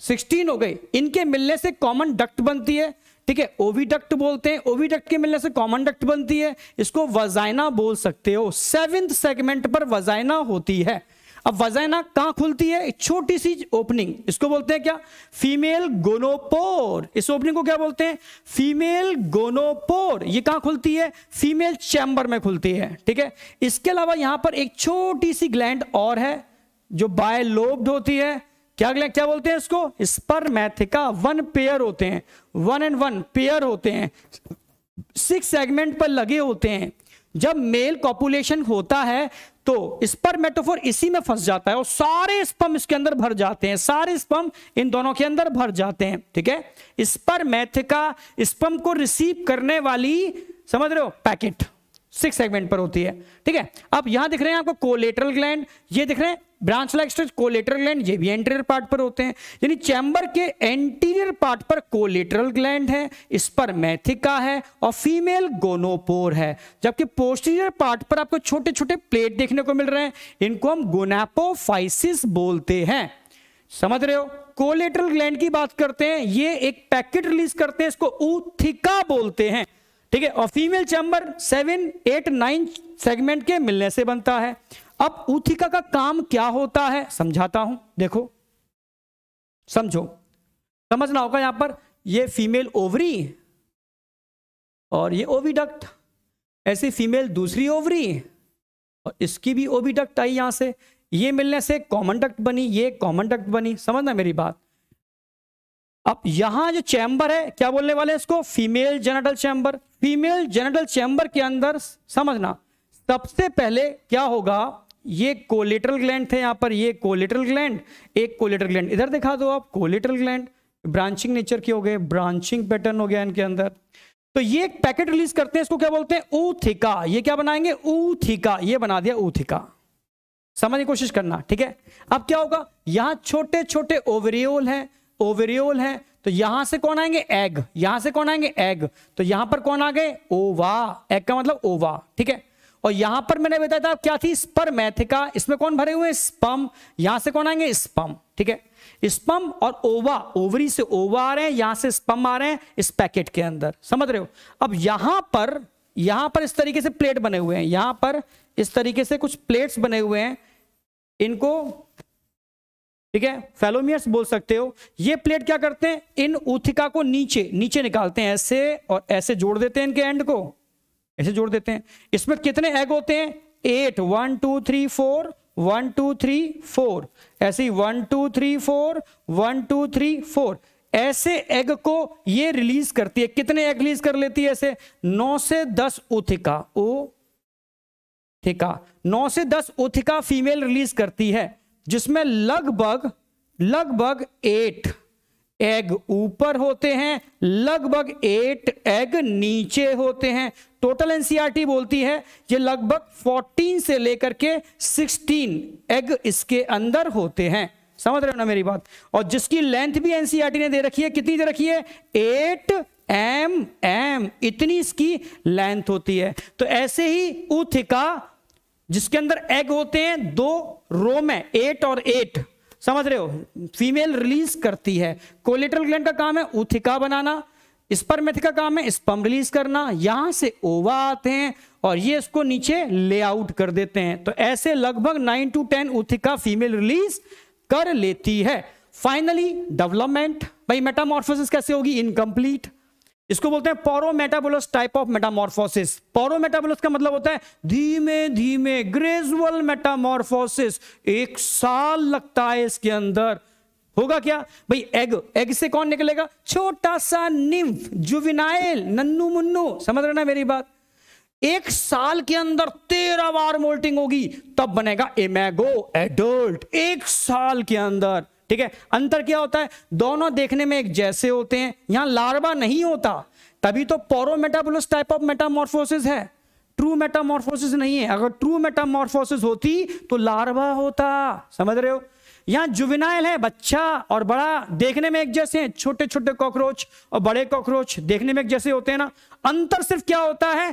सिक्सटीन हो गए इनके मिलने से कॉमन डक्ट बनती है ठीक है ओवीडक्ट बोलते हैं ओवीडक्ट के मिलने से कॉमन डक्ट बनती है इसको वजाइना बोल सकते हो सेवेंथ सेगमेंट पर वजाइना होती है अब वजाइना कहां खुलती है एक छोटी सी ओपनिंग इसको बोलते हैं क्या फीमेल गोनोपोर इस ओपनिंग को क्या बोलते हैं फीमेल गोनोपोर ये कहां खुलती है फीमेल चैम्बर में खुलती है ठीक है इसके अलावा यहां पर एक छोटी सी ग्लैंड और है जो बायलोब्ड होती है क्या क्या बोलते हैं इसको स्पर्मैथिका वन पेयर होते हैं वन एंड वन पेयर होते हैं सिक्स सेगमेंट पर लगे होते हैं जब मेल पॉपुलेशन होता है तो स्पर्मेटोफोर इसी में फंस जाता है और सारे स्पम इसके अंदर भर जाते हैं सारे स्पम इन दोनों के अंदर भर जाते हैं ठीक है स्पर्मेथिका स्पम को रिसीव करने वाली समझ रहे हो पैकेट सिक्स सेगमेंट पर होती है ठीक है अब यहां दिख रहे हैं आपको कोलेटरल ग्लैंड ये दिख रहे हैं branch like stretch collateral gland ये भी एंटीरियर पार्ट पर होते हैं यानी चैम्बर के एंटीरियर पार्ट पर कोलेटरल ग्लैंड है इस पर मैथिका है और फीमेल गोनोपोर है जबकि पोस्टीरियर पार्ट पर आपको छोटे छोटे प्लेट देखने को मिल रहे हैं इनको हम गोनापोफाइसिस बोलते हैं समझ रहे हो कोलेटरल ग्लैंड की बात करते हैं ये एक पैकेट रिलीज करते हैं इसको उथिका बोलते हैं ठीक है और female chamber seven eight nine segment के मिलने से बनता है अब उथिका का काम क्या होता है समझाता हूं देखो समझो समझना होगा यहां पर ये फीमेल ओवरी और ये ओविडक्ट ऐसी फीमेल दूसरी ओवरी और इसकी भी ओविडक्ट आई यहां से ये मिलने से कॉमन डक्ट बनी ये कॉमन डक्ट बनी समझना मेरी बात अब यहां जो चैंबर है क्या बोलने वाले इसको female genital chamber female genital chamber के अंदर समझना सबसे पहले क्या होगा ये कोलेटरल ग्लैंड थे यहां पर ये कोलेटरल ग्लैंड एक कोलेटरल ग्लैंड इधर दिखा दो आप कोलेटरल ग्लैंड ब्रांचिंग नेचर के हो गए ब्रांचिंग पैटर्न हो गया इनके अंदर तो ये एक पैकेट रिलीज करते हैं इसको क्या बोलते हैं ऊथिका ये क्या बनाएंगे ऊथिका ये बना दिया ऊथिका समझने की कोशिश करना ठीक है अब क्या होगा यहां छोटे छोटे ओवरियोल हैं ओवेरियोल है तो यहां से कौन आएंगे एग यहां से कौन आएंगे एग तो यहां पर कौन आ गए ओवा एग का मतलब ओवा ठीक है और यहां पर मैंने बताया था क्या थी स्पर मैथिका इसमें कौन भरे हुए स्पम यहां से कौन आएंगे स्पम ठीक है स्पम और ओवा ओवरी से ओवा आ रहे हैं यहां से स्पम आ रहे हैं इस पैकेट के अंदर समझ रहे हो अब यहां पर यहां पर इस तरीके से प्लेट बने हुए हैं यहां पर इस तरीके से कुछ प्लेट्स बने हुए हैं इनको ठीक है फेलोमियर्स बोल सकते हो ये प्लेट क्या करते हैं इन उथिका को नीचे नीचे निकालते हैं ऐसे और ऐसे जोड़ देते हैं इनके एंड को ऐसे जोड़ देते हैं इसमें कितने एग होते हैं eight one two three four one two three four ऐसे one two three four one two three four ऐसे एग को ये रिलीज करती है कितने एग रिलीज कर लेती है ऐसे नौ से दस उथिका ओ थिका नौ से दस उथिका फीमेल रिलीज करती है जिसमें लगभग लगभग एट एग ऊपर होते हैं लगभग एट एग नीचे होते हैं टोटल एनसीईआरटी e बोलती है ये लगभग 14 से लेकर के 16 एग इसके अंदर होते हैं समझ रहे हो ना मेरी बात और जिसकी लेंथ भी एनसीईआरटी e ने दे रखी है कितनी दे रखी है एट एम एम इतनी इसकी लेंथ होती है तो ऐसे ही उथिका जिसके अंदर एग होते हैं दो रो में एट और एट समझ रहे हो फीमेल रिलीज करती है कोलेट्रल ग्लैंड का काम है उथिका बनाना स्पर्मेथ का काम है स्पम रिलीज करना यहां से ओवा आते हैं और ये इसको नीचे लेआउट कर देते हैं तो ऐसे लगभग nine to ten ootheca female release कर लेती है फाइनली डेवलपमेंट भाई मेटामॉर्फोसिस कैसे होगी इनकम्प्लीट इसको बोलते हैं paurometabolous type of metamorphosis paurometabolous का मतलब होता है धीमे धीमे ग्रेजुअल मेटामॉर्फोसिस एक साल लगता है इसके अंदर होगा क्या भाई एग एग से कौन निकलेगा छोटा सा निम्फ जुविनाइल नन्नू मुन्नू समझ रहे ना मेरी बात एक साल के अंदर तेरह बार मोल्टिंग होगी तब बनेगा एमेगो एडल्ट एक साल के अंदर ठीक है अंतर क्या होता है दोनों देखने में एक जैसे होते हैं यहां लार्वा नहीं होता तभी तो पोरोमेटाबुलस टाइप ऑफ मेटामोर्फोसिस है ट्रू मेटामोर्फोसिस नहीं है अगर ट्रू मेटामोर्फोसिस होती तो लार्वा होता समझ रहे हो यहां जुविनाइल है बच्चा और बड़ा देखने में एक जैसे हैं छोटे छोटे कॉकरोच और बड़े कॉकरोच देखने में एक जैसे होते हैं ना अंतर सिर्फ क्या होता है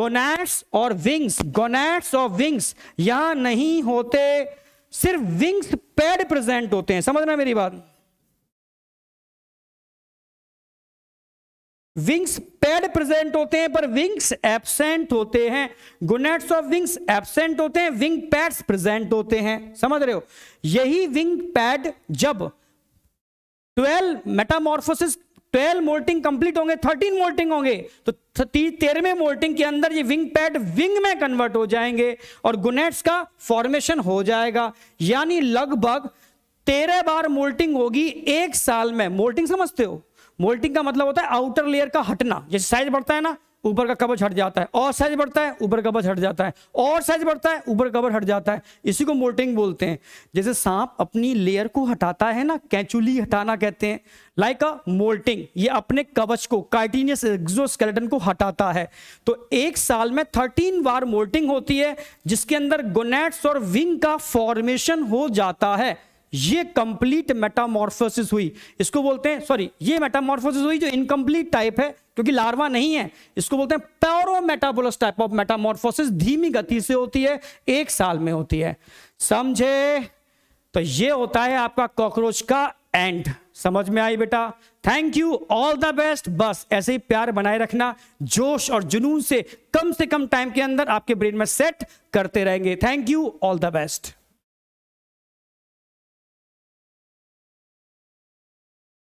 गोनेट्स और विंग्स गोनेट्स और विंग्स यहां नहीं होते सिर्फ विंग्स पैड प्रेजेंट होते हैं समझना मेरी बात विंग्स पैड प्रेजेंट होते हैं पर विंग्स एबसेंट होते हैं गुनेट्स ऑफ विंग्स एबसेंट होते हैं विंग पैड्स प्रेजेंट होते हैं समझ रहे हो यही विंग पैड जब 12 मेटामॉर्फोसिस ट्वेल्व मोल्टिंग कंप्लीट होंगे थर्टीन मोल्टिंग होंगे तो तेरहवें मोल्टिंग के अंदर ये विंग पैड विंग में कन्वर्ट हो जाएंगे और गुनेट्स का फॉर्मेशन हो जाएगा यानी लगभग तेरह बार मोल्टिंग होगी एक साल में मोल्टिंग समझते हो मोल्टिंग का मतलब होता है आउटर लेयर का हटना जैसे साइज बढ़ता है ना ऊपर का कवच हट जाता है और साइज बढ़ता है ऊपर कवच हट जाता है और साइज बढ़ता है ऊपर कवर हट जाता है इसी को मोल्टिंग बोलते हैं जैसे सांप अपनी लेयर को हटाता है ना कैचुली हटाना कहते हैं लाइक अ मोल्टिंग ये अपने कवच को कार्टिनियस एक्सोस्केलेटन को हटाता है तो एक साल में थर्टीन बार मोल्टिंग होती है जिसके अंदर गोनेट्स और विंग का फॉर्मेशन हो जाता है ये कंप्लीट मेटामॉर्फोसिस हुई इसको बोलते हैं सॉरी ये मेटामॉर्फोसिस हुई जो इनकम्प्लीट टाइप है क्योंकि लार्वा नहीं है इसको बोलते हैं मेटाबोलस टाइप ऑफ मेटामॉर्फोसिस धीमी गति से होती है एक साल में होती है समझे तो ये होता है आपका कॉकरोच का एंड समझ में आई बेटा thank you all the best बस ऐसे ही प्यार बनाए रखना जोश और जुनून से कम से कम टाइम के अंदर आपके ब्रेन में सेट करते रहेंगे thank you all the best